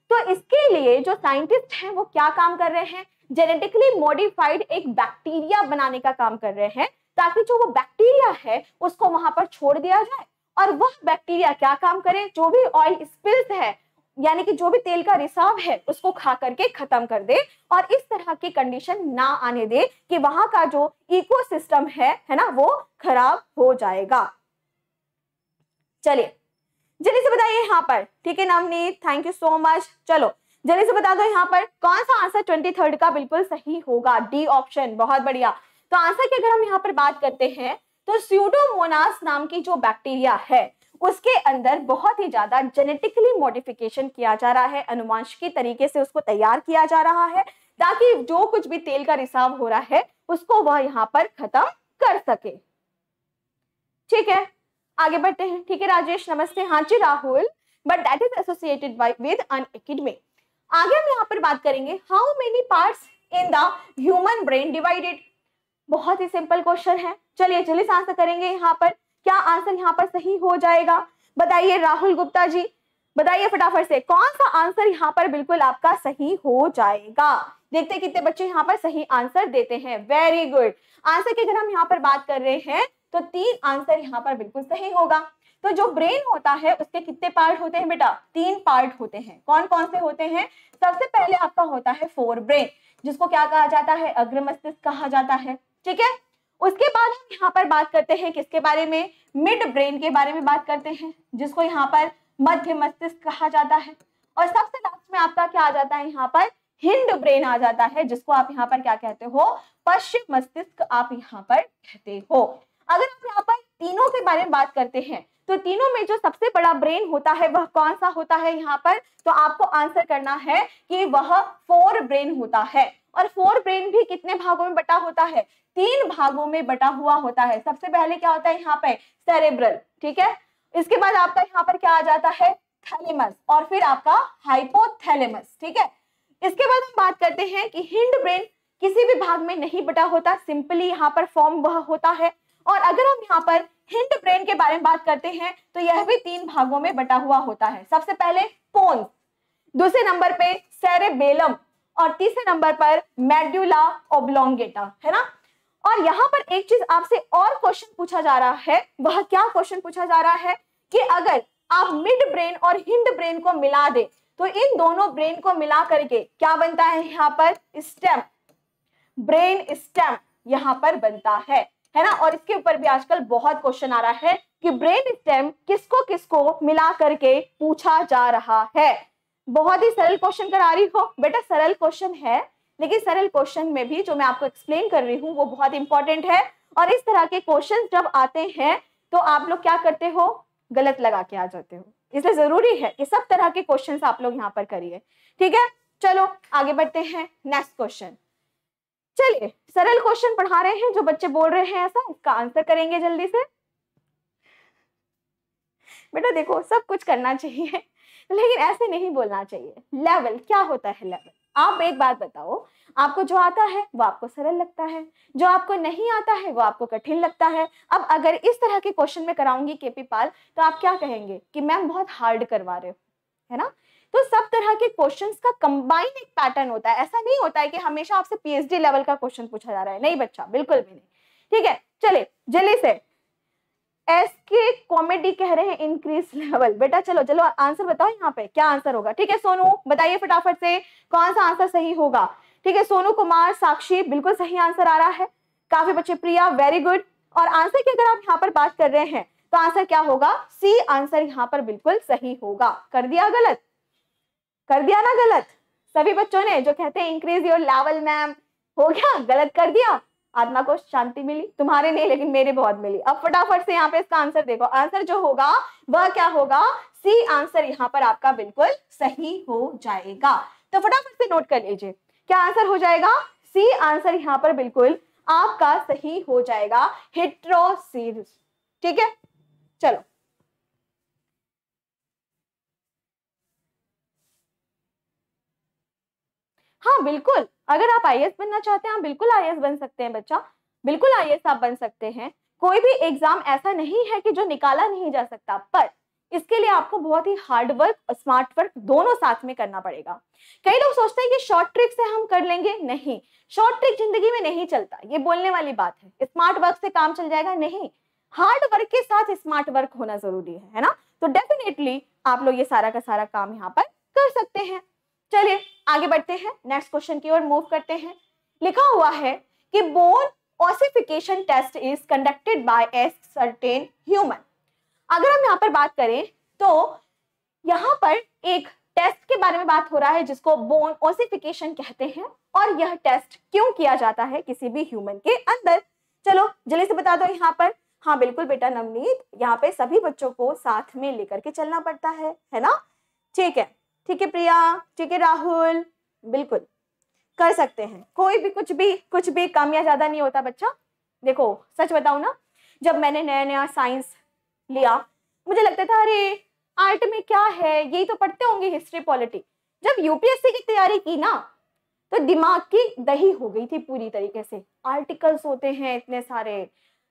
तो इसके लिए जो साइंटिस्ट हैं वो क्या काम कर रहे हैं जेनेटिकली मॉडिफाइड एक बैक्टीरिया बनाने का काम कर रहे हैं ताकि जो वो बैक्टीरिया है उसको वहां पर छोड़ दिया जाए और वह बैक्टीरिया क्या काम करे जो भी ऑयल स्पिल्स है यानी कि जो भी तेल का रिसाव है उसको खा करके खत्म कर दे और इस तरह की कंडीशन ना आने दे कि वहां का जो इकोसिस्टम है है ना वो खराब हो जाएगा चलिए जल्दी से बताइए यहाँ पर ठीक है Navneet thank you so much चलो जल्दी से बता दो यहाँ पर कौन सा आंसर ट्वेंटी थर्ड का बिल्कुल सही होगा डी ऑप्शन बहुत बढ़िया तो आंसर की अगर हम यहाँ पर बात करते हैं तो स्यूडोमोनास नाम की जो बैक्टीरिया है उसके अंदर बहुत ही ज्यादा जेनेटिकली मॉडिफिकेशन किया जा रहा है अनुवांशिकी तरीके से उसको तैयार किया जा रहा है ताकि जो कुछ भी तेल का रिसाव हो रहा है उसको वह यहाँ पर खत्म कर सके ठीक है आगे बढ़ते हैं ठीक है राजेश नमस्ते हाँ जी Rahul but that is associated with an आगे हम यहाँ पर बात करेंगे how many part in the human brain divided बहुत ही सिंपल क्वेश्चन है चलिए चलिए आंसर करेंगे यहाँ पर क्या आंसर यहाँ पर सही हो जाएगा बताइए राहुल गुप्ता जी बताइए फटाफट से कौन सा आंसर यहाँ पर बिल्कुल आपका सही हो जाएगा देखते कितने बच्चे यहाँ पर सही आंसर देते हैं वेरी गुड आंसर की अगर हम यहाँ पर बात कर रहे हैं तो तीन आंसर यहाँ पर बिल्कुल सही होगा तो जो ब्रेन होता है उसके कितने पार्ट होते हैं बेटा तीन पार्ट होते हैं कौन कौन से होते हैं सबसे पहले आपका होता है फोर ब्रेन जिसको क्या कहा जाता है अग्र मस्तिष्क कहा जाता है ठीक है उसके बाद हम यहाँ पर बात करते हैं किसके बारे में मिड ब्रेन के बारे में बात करते हैं जिसको यहाँ पर मध्य मस्तिष्क कहा जाता है और सबसे लास्ट में आपका क्या आ जाता है यहाँ पर हिंड ब्रेन आ जाता है जिसको आप यहाँ पर क्या कहते हो पश्चिम मस्तिष्क आप यहाँ पर कहते हो अगर आप यहाँ पर तीनों के बारे में बात करते हैं तो तीनों में जो सबसे बड़ा ब्रेन होता है वह कौन सा होता है यहाँ पर तो आपको आंसर करना है कि वह फोर ब्रेन होता है और फोर ब्रेन भी कितने भागों में बटा होता है तीन भागों में बटा हुआ होता है सबसे पहले क्या होता है यहाँ पे सेरेब्रल ठीक है इसके बाद आपका यहाँ पर क्या आ जाता है थैलेमस और फिर आपका हाइपोथैलेमस ठीक है इसके बाद हम बात करते हैं कि हिंड ब्रेन किसी भी भाग में नहीं बटा होता सिंपली यहाँ पर फॉर्म वह होता है और अगर हम यहाँ पर हिंट ब्रेन के बारे में बात करते हैं तो यह भी तीन भागों में बटा हुआ होता है सबसे पहले पोन दूसरे नंबर पे सेरेबेलम और तीसरे नंबर पर मेड्यूला ओब्लोंगेटा है ना और यहाँ पर एक चीज आपसे और क्वेश्चन पूछा जा रहा है वह क्या क्वेश्चन पूछा जा रहा है कि अगर आप मिड ब्रेन और हिंड ब्रेन को मिला दे तो इन दोनों ब्रेन को मिला करके क्या बनता है यहाँ पर स्टेम ब्रेन स्टेम यहाँ पर बनता है है ना और इसके ऊपर भी आजकल बहुत क्वेश्चन आ रहा है कि ब्रेन स्टेम किसको किसको मिला करके पूछा जा रहा है बहुत ही सरल क्वेश्चन करा रही हो बेटा सरल क्वेश्चन है लेकिन सरल क्वेश्चन में भी जो मैं आपको एक्सप्लेन कर रही हूँ वो बहुत इंपॉर्टेंट है और इस तरह के क्वेश्चन जब आते हैं तो आप लोग क्या करते हो गलत लगा के आ जाते हो इसलिए जरूरी है कि सब तरह के क्वेश्चन आप लोग यहाँ पर करिए ठीक है चलो आगे बढ़ते हैं नेक्स्ट क्वेश्चन चलिए सरल क्वेश्चन पढ़ा रहे हैं जो बच्चे बोल रहे हैं ऐसा उसका आंसर करेंगे जल्दी से बेटा देखो सब कुछ करना चाहिए लेकिन ऐसे नहीं बोलना चाहिए लेवल क्या होता है लेवल आप एक बात बताओ आपको जो आता है वो आपको सरल लगता है जो आपको नहीं आता है वो आपको कठिन लगता है अब अगर इस तरह के क्वेश्चन में कराऊंगी केपी पाल तो आप क्या कहेंगे कि मैम बहुत हार्ड करवा रहे हो है ना तो सब तरह के क्वेश्चंस का कंबाइन एक पैटर्न होता है ऐसा नहीं होता है कि हमेशा आपसे पीएचडी लेवल का क्वेश्चन पूछा जा रहा है नहीं बच्चा बिल्कुल भी नहीं ठीक है चले जल्दी से एस के कॉमेडी कह रहे हैं इंक्रीज लेवल बेटा चलो चलो आंसर बताओ यहाँ पे क्या आंसर होगा ठीक है सोनू बताइए फटाफट से कौन सा आंसर सही होगा ठीक है सोनू कुमार साक्षी बिल्कुल सही आंसर आ रहा है काफी बच्चे प्रिया वेरी गुड और आंसर की अगर आप यहाँ पर बात कर रहे हैं तो आंसर क्या होगा सी आंसर यहाँ पर बिल्कुल सही होगा कर दिया गलत कर दिया ना गलत सभी बच्चों ने जो कहते हैं इंक्रीज योर लेवल मैम हो गया गलत कर दिया आत्मा को शांति मिली तुम्हारे नहीं लेकिन मेरे बहुत मिली अब फटाफट से यहाँ पे इसका आंसर देखो आंसर जो होगा वह क्या होगा सी आंसर यहाँ पर आपका बिल्कुल सही हो जाएगा तो फटाफट से नोट कर लीजिए क्या आंसर हो जाएगा सी आंसर यहाँ पर बिल्कुल आपका सही हो जाएगा हिट्रोसीर ठीक है चलो हाँ बिल्कुल अगर आप आई बनना चाहते हैं आप बिल्कुल आई बन सकते हैं बच्चा बिल्कुल आई आप बन सकते हैं कोई भी एग्जाम ऐसा नहीं है कि जो निकाला नहीं जा सकता पर इसके लिए आपको बहुत ही हार्ड वर्क और स्मार्ट वर्क दोनों साथ में करना पड़ेगा कई लोग सोचते हैं कि शॉर्ट ट्रिक से हम कर लेंगे नहीं शॉर्ट ट्रिक जिंदगी में नहीं चलता ये बोलने वाली बात है स्मार्ट वर्क से काम चल जाएगा नहीं हार्ड वर्क के साथ स्मार्ट वर्क होना जरूरी है है ना तो डेफिनेटली आप लोग ये सारा का सारा काम यहाँ पर कर सकते हैं चलिए आगे बढ़ते हैं नेक्स्ट क्वेश्चन की ओर मूव करते हैं लिखा हुआ है कि bone ossification test is conducted by a certain human अगर हम यहाँ पर बात करें तो यहाँ पर एक टेस्ट के बारे में बात हो रहा है जिसको बोन ऑसिफिकेशन कहते हैं और यह टेस्ट क्यों किया जाता है किसी भी ह्यूमन के अंदर चलो जल्दी से बता दो यहाँ पर हाँ बिल्कुल बेटा नवनीत यहाँ पे सभी बच्चों को साथ में लेकर के चलना पड़ता है है ना ठीक है ठीक है प्रिया ठीक है राहुल बिल्कुल कर सकते हैं कोई भी कुछ भी कुछ भी कम या ज़्यादा नहीं होता बच्चा देखो सच बताऊ ना जब मैंने नया नया साइंस लिया मुझे लगता था अरे आर्ट में क्या है यही तो पढ़ते होंगे हिस्ट्री पॉलिटी जब यूपीएससी की तैयारी की ना तो दिमाग की दही हो गई थी पूरी तरीके से आर्टिकल्स होते हैं इतने सारे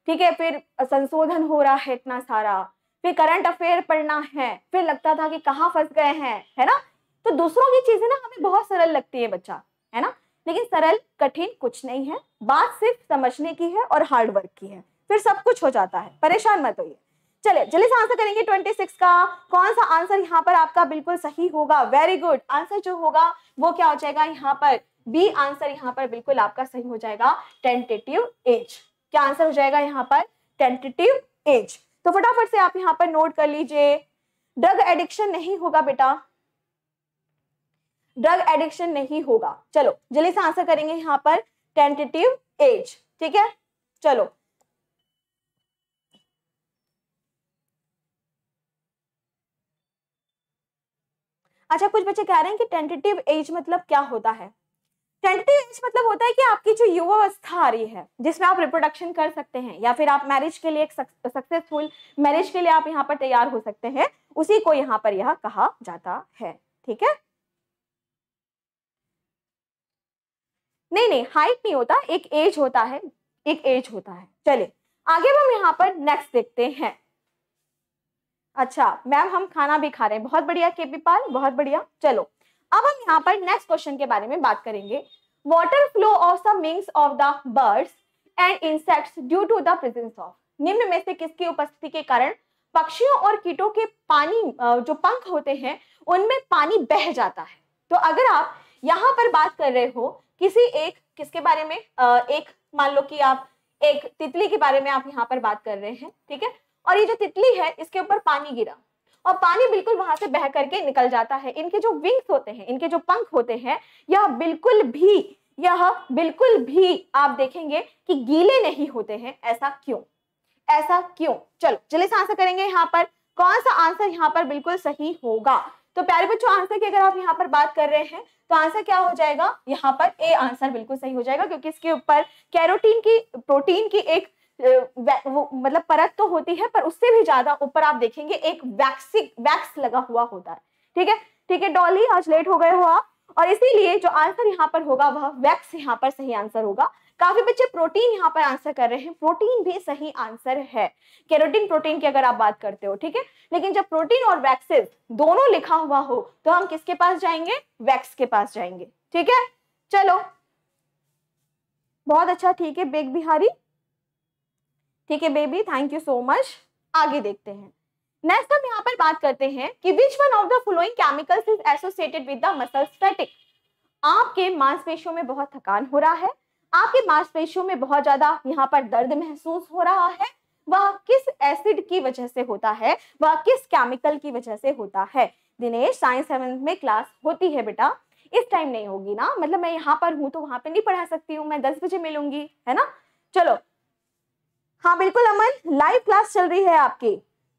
ठीक है फिर संशोधन हो रहा है इतना सारा फिर करंट अफेयर पढ़ना है फिर लगता था कि कहाँ फंस गए हैं है ना तो दूसरों की चीजें ना हमें बहुत सरल लगती है बच्चा है ना लेकिन सरल कठिन कुछ नहीं है बात सिर्फ समझने की है और हार्ड वर्क की है फिर सब कुछ हो जाता है परेशान मत होइए चले जल्दी से आंसर करेंगे 26 का कौन सा आंसर यहाँ पर आपका बिल्कुल सही होगा वेरी गुड आंसर जो होगा वो क्या हो जाएगा यहाँ पर बी आंसर यहाँ पर बिल्कुल आपका सही हो जाएगा टेंटेटिव एज क्या आंसर हो जाएगा यहाँ पर टेंटेटिव एज तो फटाफट से आप यहाँ पर नोट कर लीजिए ड्रग एडिक्शन नहीं होगा बेटा ड्रग एडिक्शन नहीं होगा चलो जल्दी से आंसर करेंगे यहाँ पर टेंटेटिव एज ठीक है चलो अच्छा कुछ बच्चे कह रहे हैं कि टेंटेटिव एज मतलब क्या होता है टेंटेटिव एज मतलब होता है कि आपकी जो युवावस्था आ रही है जिसमें आप रिप्रोडक्शन कर सकते हैं या फिर आप मैरिज के लिए एक सक्सेसफुल मैरिज के लिए आप यहाँ पर तैयार हो सकते हैं उसी को यहाँ पर यह कहा जाता है ठीक है नहीं नहीं हाइट नहीं होता एक एज होता है एक एज होता है चलिए आगे हम यहाँ पर नेक्स्ट देखते हैं अच्छा मैम हम खाना भी खा रहे हैं बहुत बढ़िया केपी पाल बहुत बढ़िया चलो अब हम यहाँ पर नेक्स्ट क्वेश्चन के बारे में बात करेंगे water flow of the wings of the birds and insects due to the presence of निम्न में से किसकी उपस्थिति के कारण पक्षियों और कीटों के पानी जो पंख होते हैं उनमें पानी बह जाता है तो अगर आप यहाँ पर बात कर रहे हो किसी एक किसके बारे में एक मान लो कि आप एक तितली के बारे में आप यहाँ पर बात कर रहे हैं ठीक है और ये जो तितली है इसके ऊपर पानी गिरा और पानी बिल्कुल वहां से बह करके निकल जाता है इनके जो विंग्स होते हैं इनके जो पंख होते हैं यह बिल्कुल भी यह बिल्कुल भी आप देखेंगे कि गीले नहीं होते हैं ऐसा क्यों ऐसा क्यों चलो जल्दी से आंसर करेंगे यहाँ पर कौन सा आंसर यहाँ पर बिल्कुल सही होगा तो प्यारे बच्चों आंसर की अगर आप यहाँ पर बात कर रहे हैं तो आंसर क्या हो जाएगा यहाँ पर ए आंसर बिल्कुल सही हो जाएगा क्योंकि इसके ऊपर कैरोटीन की प्रोटीन की एक वो मतलब परत तो होती है पर उससे भी ज्यादा ऊपर आप देखेंगे एक वैक्सिक वैक्स लगा हुआ होता है ठीक है ठीक है डॉली आज लेट हो गए हो आप और इसीलिए जो आंसर यहाँ पर होगा वह वैक्स यहाँ पर सही आंसर होगा काफी बच्चे प्रोटीन यहाँ पर आंसर कर रहे हैं प्रोटीन भी सही आंसर है कैरोटीन प्रोटीन की अगर आप बात करते हो ठीक है लेकिन जब प्रोटीन और वैक्सीन दोनों लिखा हुआ हो तो हम किसके पास जाएंगे वैक्स के पास जाएंगे ठीक है चलो बहुत अच्छा ठीक है बेग बिहारी ठीक है baby thank you so much आगे देखते हैं नेक्स्ट हम यहाँ पर बात करते हैं कि which one of the following chemicals is associated with the muscle static आपके मांसपेशियों में बहुत थकान हो रहा है आपके मांसपेशियों में बहुत ज्यादा यहाँ पर दर्द महसूस हो रहा है वह किस एसिड की वजह से होता है वह किस केमिकल की वजह से होता है दिनेश साइंस सेवन में क्लास होती है बेटा इस टाइम नहीं होगी ना मतलब मैं यहाँ पर हूँ तो वहां पे नहीं पढ़ा सकती हूँ मैं दस बजे मिलूंगी है ना चलो हाँ बिल्कुल अमन लाइव क्लास चल रही है आपकी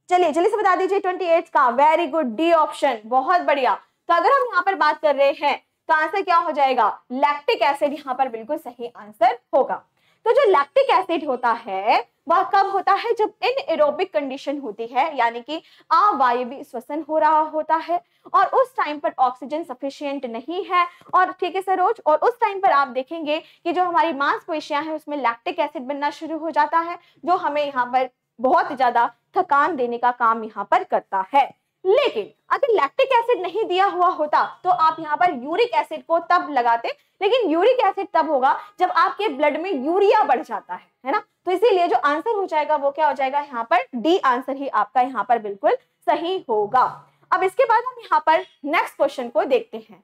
चलिए जल्दी से बता दीजिए ट्वेंटी एट का वेरी गुड डी ऑप्शन बहुत बढ़िया तो अगर हम यहाँ पर बात कर रहे हैं तो आंसर क्या हो जाएगा लैक्टिक एसिड यहाँ पर बिल्कुल सही आंसर होगा तो जो लैक्टिक एसिड होता है वह कब होता है जब इन एरोबिक कंडीशन होती है यानी कि अवायवी श्वसन हो रहा होता है और उस टाइम पर ऑक्सीजन सफिशियंट नहीं है और ठीक है सरोज और उस टाइम पर आप देखेंगे कि जो हमारी मांसपेशियां हैं उसमें लैक्टिक एसिड बनना शुरू हो जाता है जो हमें यहाँ पर बहुत ज्यादा थकान देने का काम यहाँ पर करता है लेकिन अगर लैक्टिक एसिड नहीं दिया हुआ होता तो आप यहाँ पर यूरिक एसिड को तब लगाते लेकिन यूरिक एसिड तब होगा जब आपके ब्लड में यूरिया बढ़ जाता है है ना तो इसीलिए जो आंसर हो जाएगा वो क्या हो जाएगा यहाँ पर डी आंसर ही आपका यहाँ पर बिल्कुल सही होगा अब इसके बाद हम यहाँ पर नेक्स्ट क्वेश्चन को देखते हैं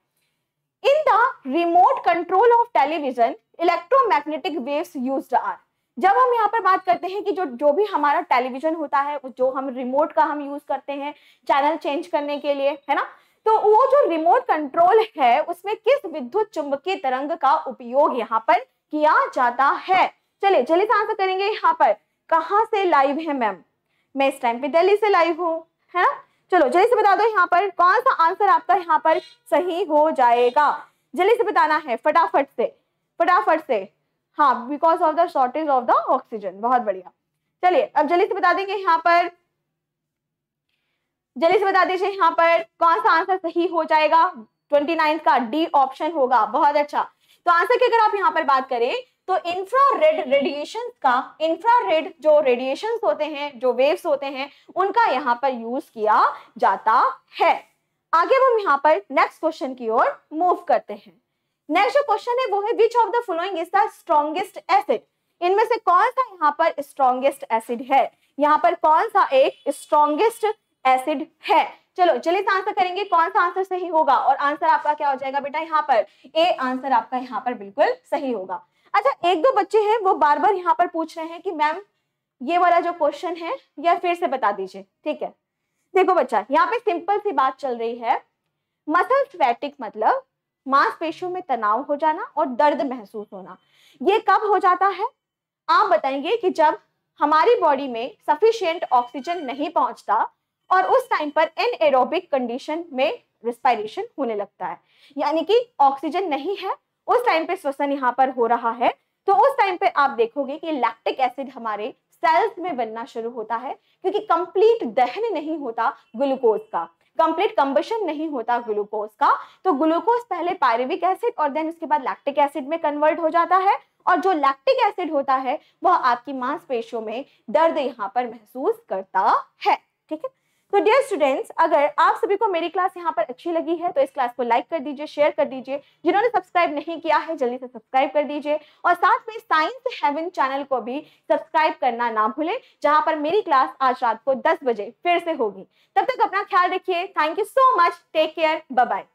in the remote control of television electromagnetic waves used are जब हम यहाँ पर बात करते हैं कि जो जो भी हमारा टेलीविजन होता है जो हम रिमोट का हम यूज करते हैं चैनल चेंज करने के लिए है ना तो वो जो रिमोट कंट्रोल है उसमें किस विद्युत चुंबकीय तरंग का उपयोग यहाँ पर किया जाता है चलिए जल्दी से आंसर करेंगे यहाँ पर कहा से लाइव है मैम मैं इस टाइम पे दिल्ली से लाइव हूँ है ना चलो जल्दी से बता दो यहाँ पर कौन सा आंसर आपका यहाँ पर सही हो जाएगा जल्दी से बताना है फटाफट से फटाफट से हाँ because of the shortage of the oxygen बहुत बढ़िया चलिए अब जल्दी से बता देंगे यहाँ पर जल्दी से बता दीजिए यहाँ पर कौन सा आंसर सही हो जाएगा ट्वेंटी का डी ऑप्शन होगा बहुत अच्छा तो आंसर की अगर आप यहाँ पर बात करें तो इंफ्रा रेड रेडिएशन का इंफ्रा रेड जो रेडिएशन होते हैं जो वेव्स होते हैं उनका यहाँ पर यूज किया जाता है आगे हम यहाँ पर नेक्स्ट क्वेश्चन की ओर मूव करते हैं नेक्स्ट जो क्वेश्चन है वो है which of the following is the strongest acid इनमें से कौन सा यहाँ पर स्ट्रॉन्गेस्ट एसिड है यहाँ पर कौन सा एक स्ट्रॉन्गेस्ट एसिड है चलो चलिए आंसर करेंगे कौन सा आंसर सही होगा और आंसर आपका क्या हो जाएगा बेटा यहाँ पर ए आंसर आपका यहाँ पर बिल्कुल सही होगा अच्छा एक दो बच्चे हैं वो बार बार यहाँ पर पूछ रहे हैं कि मैम ये वाला जो क्वेश्चन है यह फिर से बता दीजिए ठीक है देखो बच्चा यहाँ पे सिंपल सी बात चल रही है मसल फैटिक मतलब मांसपेशियों में तनाव हो जाना और दर्द महसूस होना ये कब हो जाता है आप बताएंगे कि जब हमारी बॉडी में सफिशियंट ऑक्सीजन नहीं पहुंचता और उस टाइम पर एन एरोबिक कंडीशन में रिस्पायरेशन होने लगता है यानी कि ऑक्सीजन नहीं है उस टाइम पे श्वसन यहाँ पर हो रहा है तो उस टाइम पे आप देखोगे कि लैक्टिक एसिड हमारे सेल्स में बनना शुरू होता है क्योंकि कंप्लीट दहन नहीं होता ग्लूकोज का कंप्लीट कंबेशन नहीं होता ग्लूकोज का तो ग्लूकोज पहले पायरेविक एसिड और देन उसके बाद लैक्टिक एसिड में कन्वर्ट हो जाता है और जो लैक्टिक एसिड होता है वह आपकी मांसपेशियों में दर्द यहाँ पर महसूस करता है ठीक है तो डियर स्टूडेंट्स अगर आप सभी को मेरी क्लास यहाँ पर अच्छी लगी है तो इस क्लास को लाइक कर दीजिए शेयर कर दीजिए जिन्होंने सब्सक्राइब नहीं किया है जल्दी से सब्सक्राइब कर दीजिए और साथ में साइंस हेवन चैनल को भी सब्सक्राइब करना ना भूलें जहाँ पर मेरी क्लास आज रात को दस बजे फिर से होगी तब तक अपना ख्याल रखिए thank you so much take care bye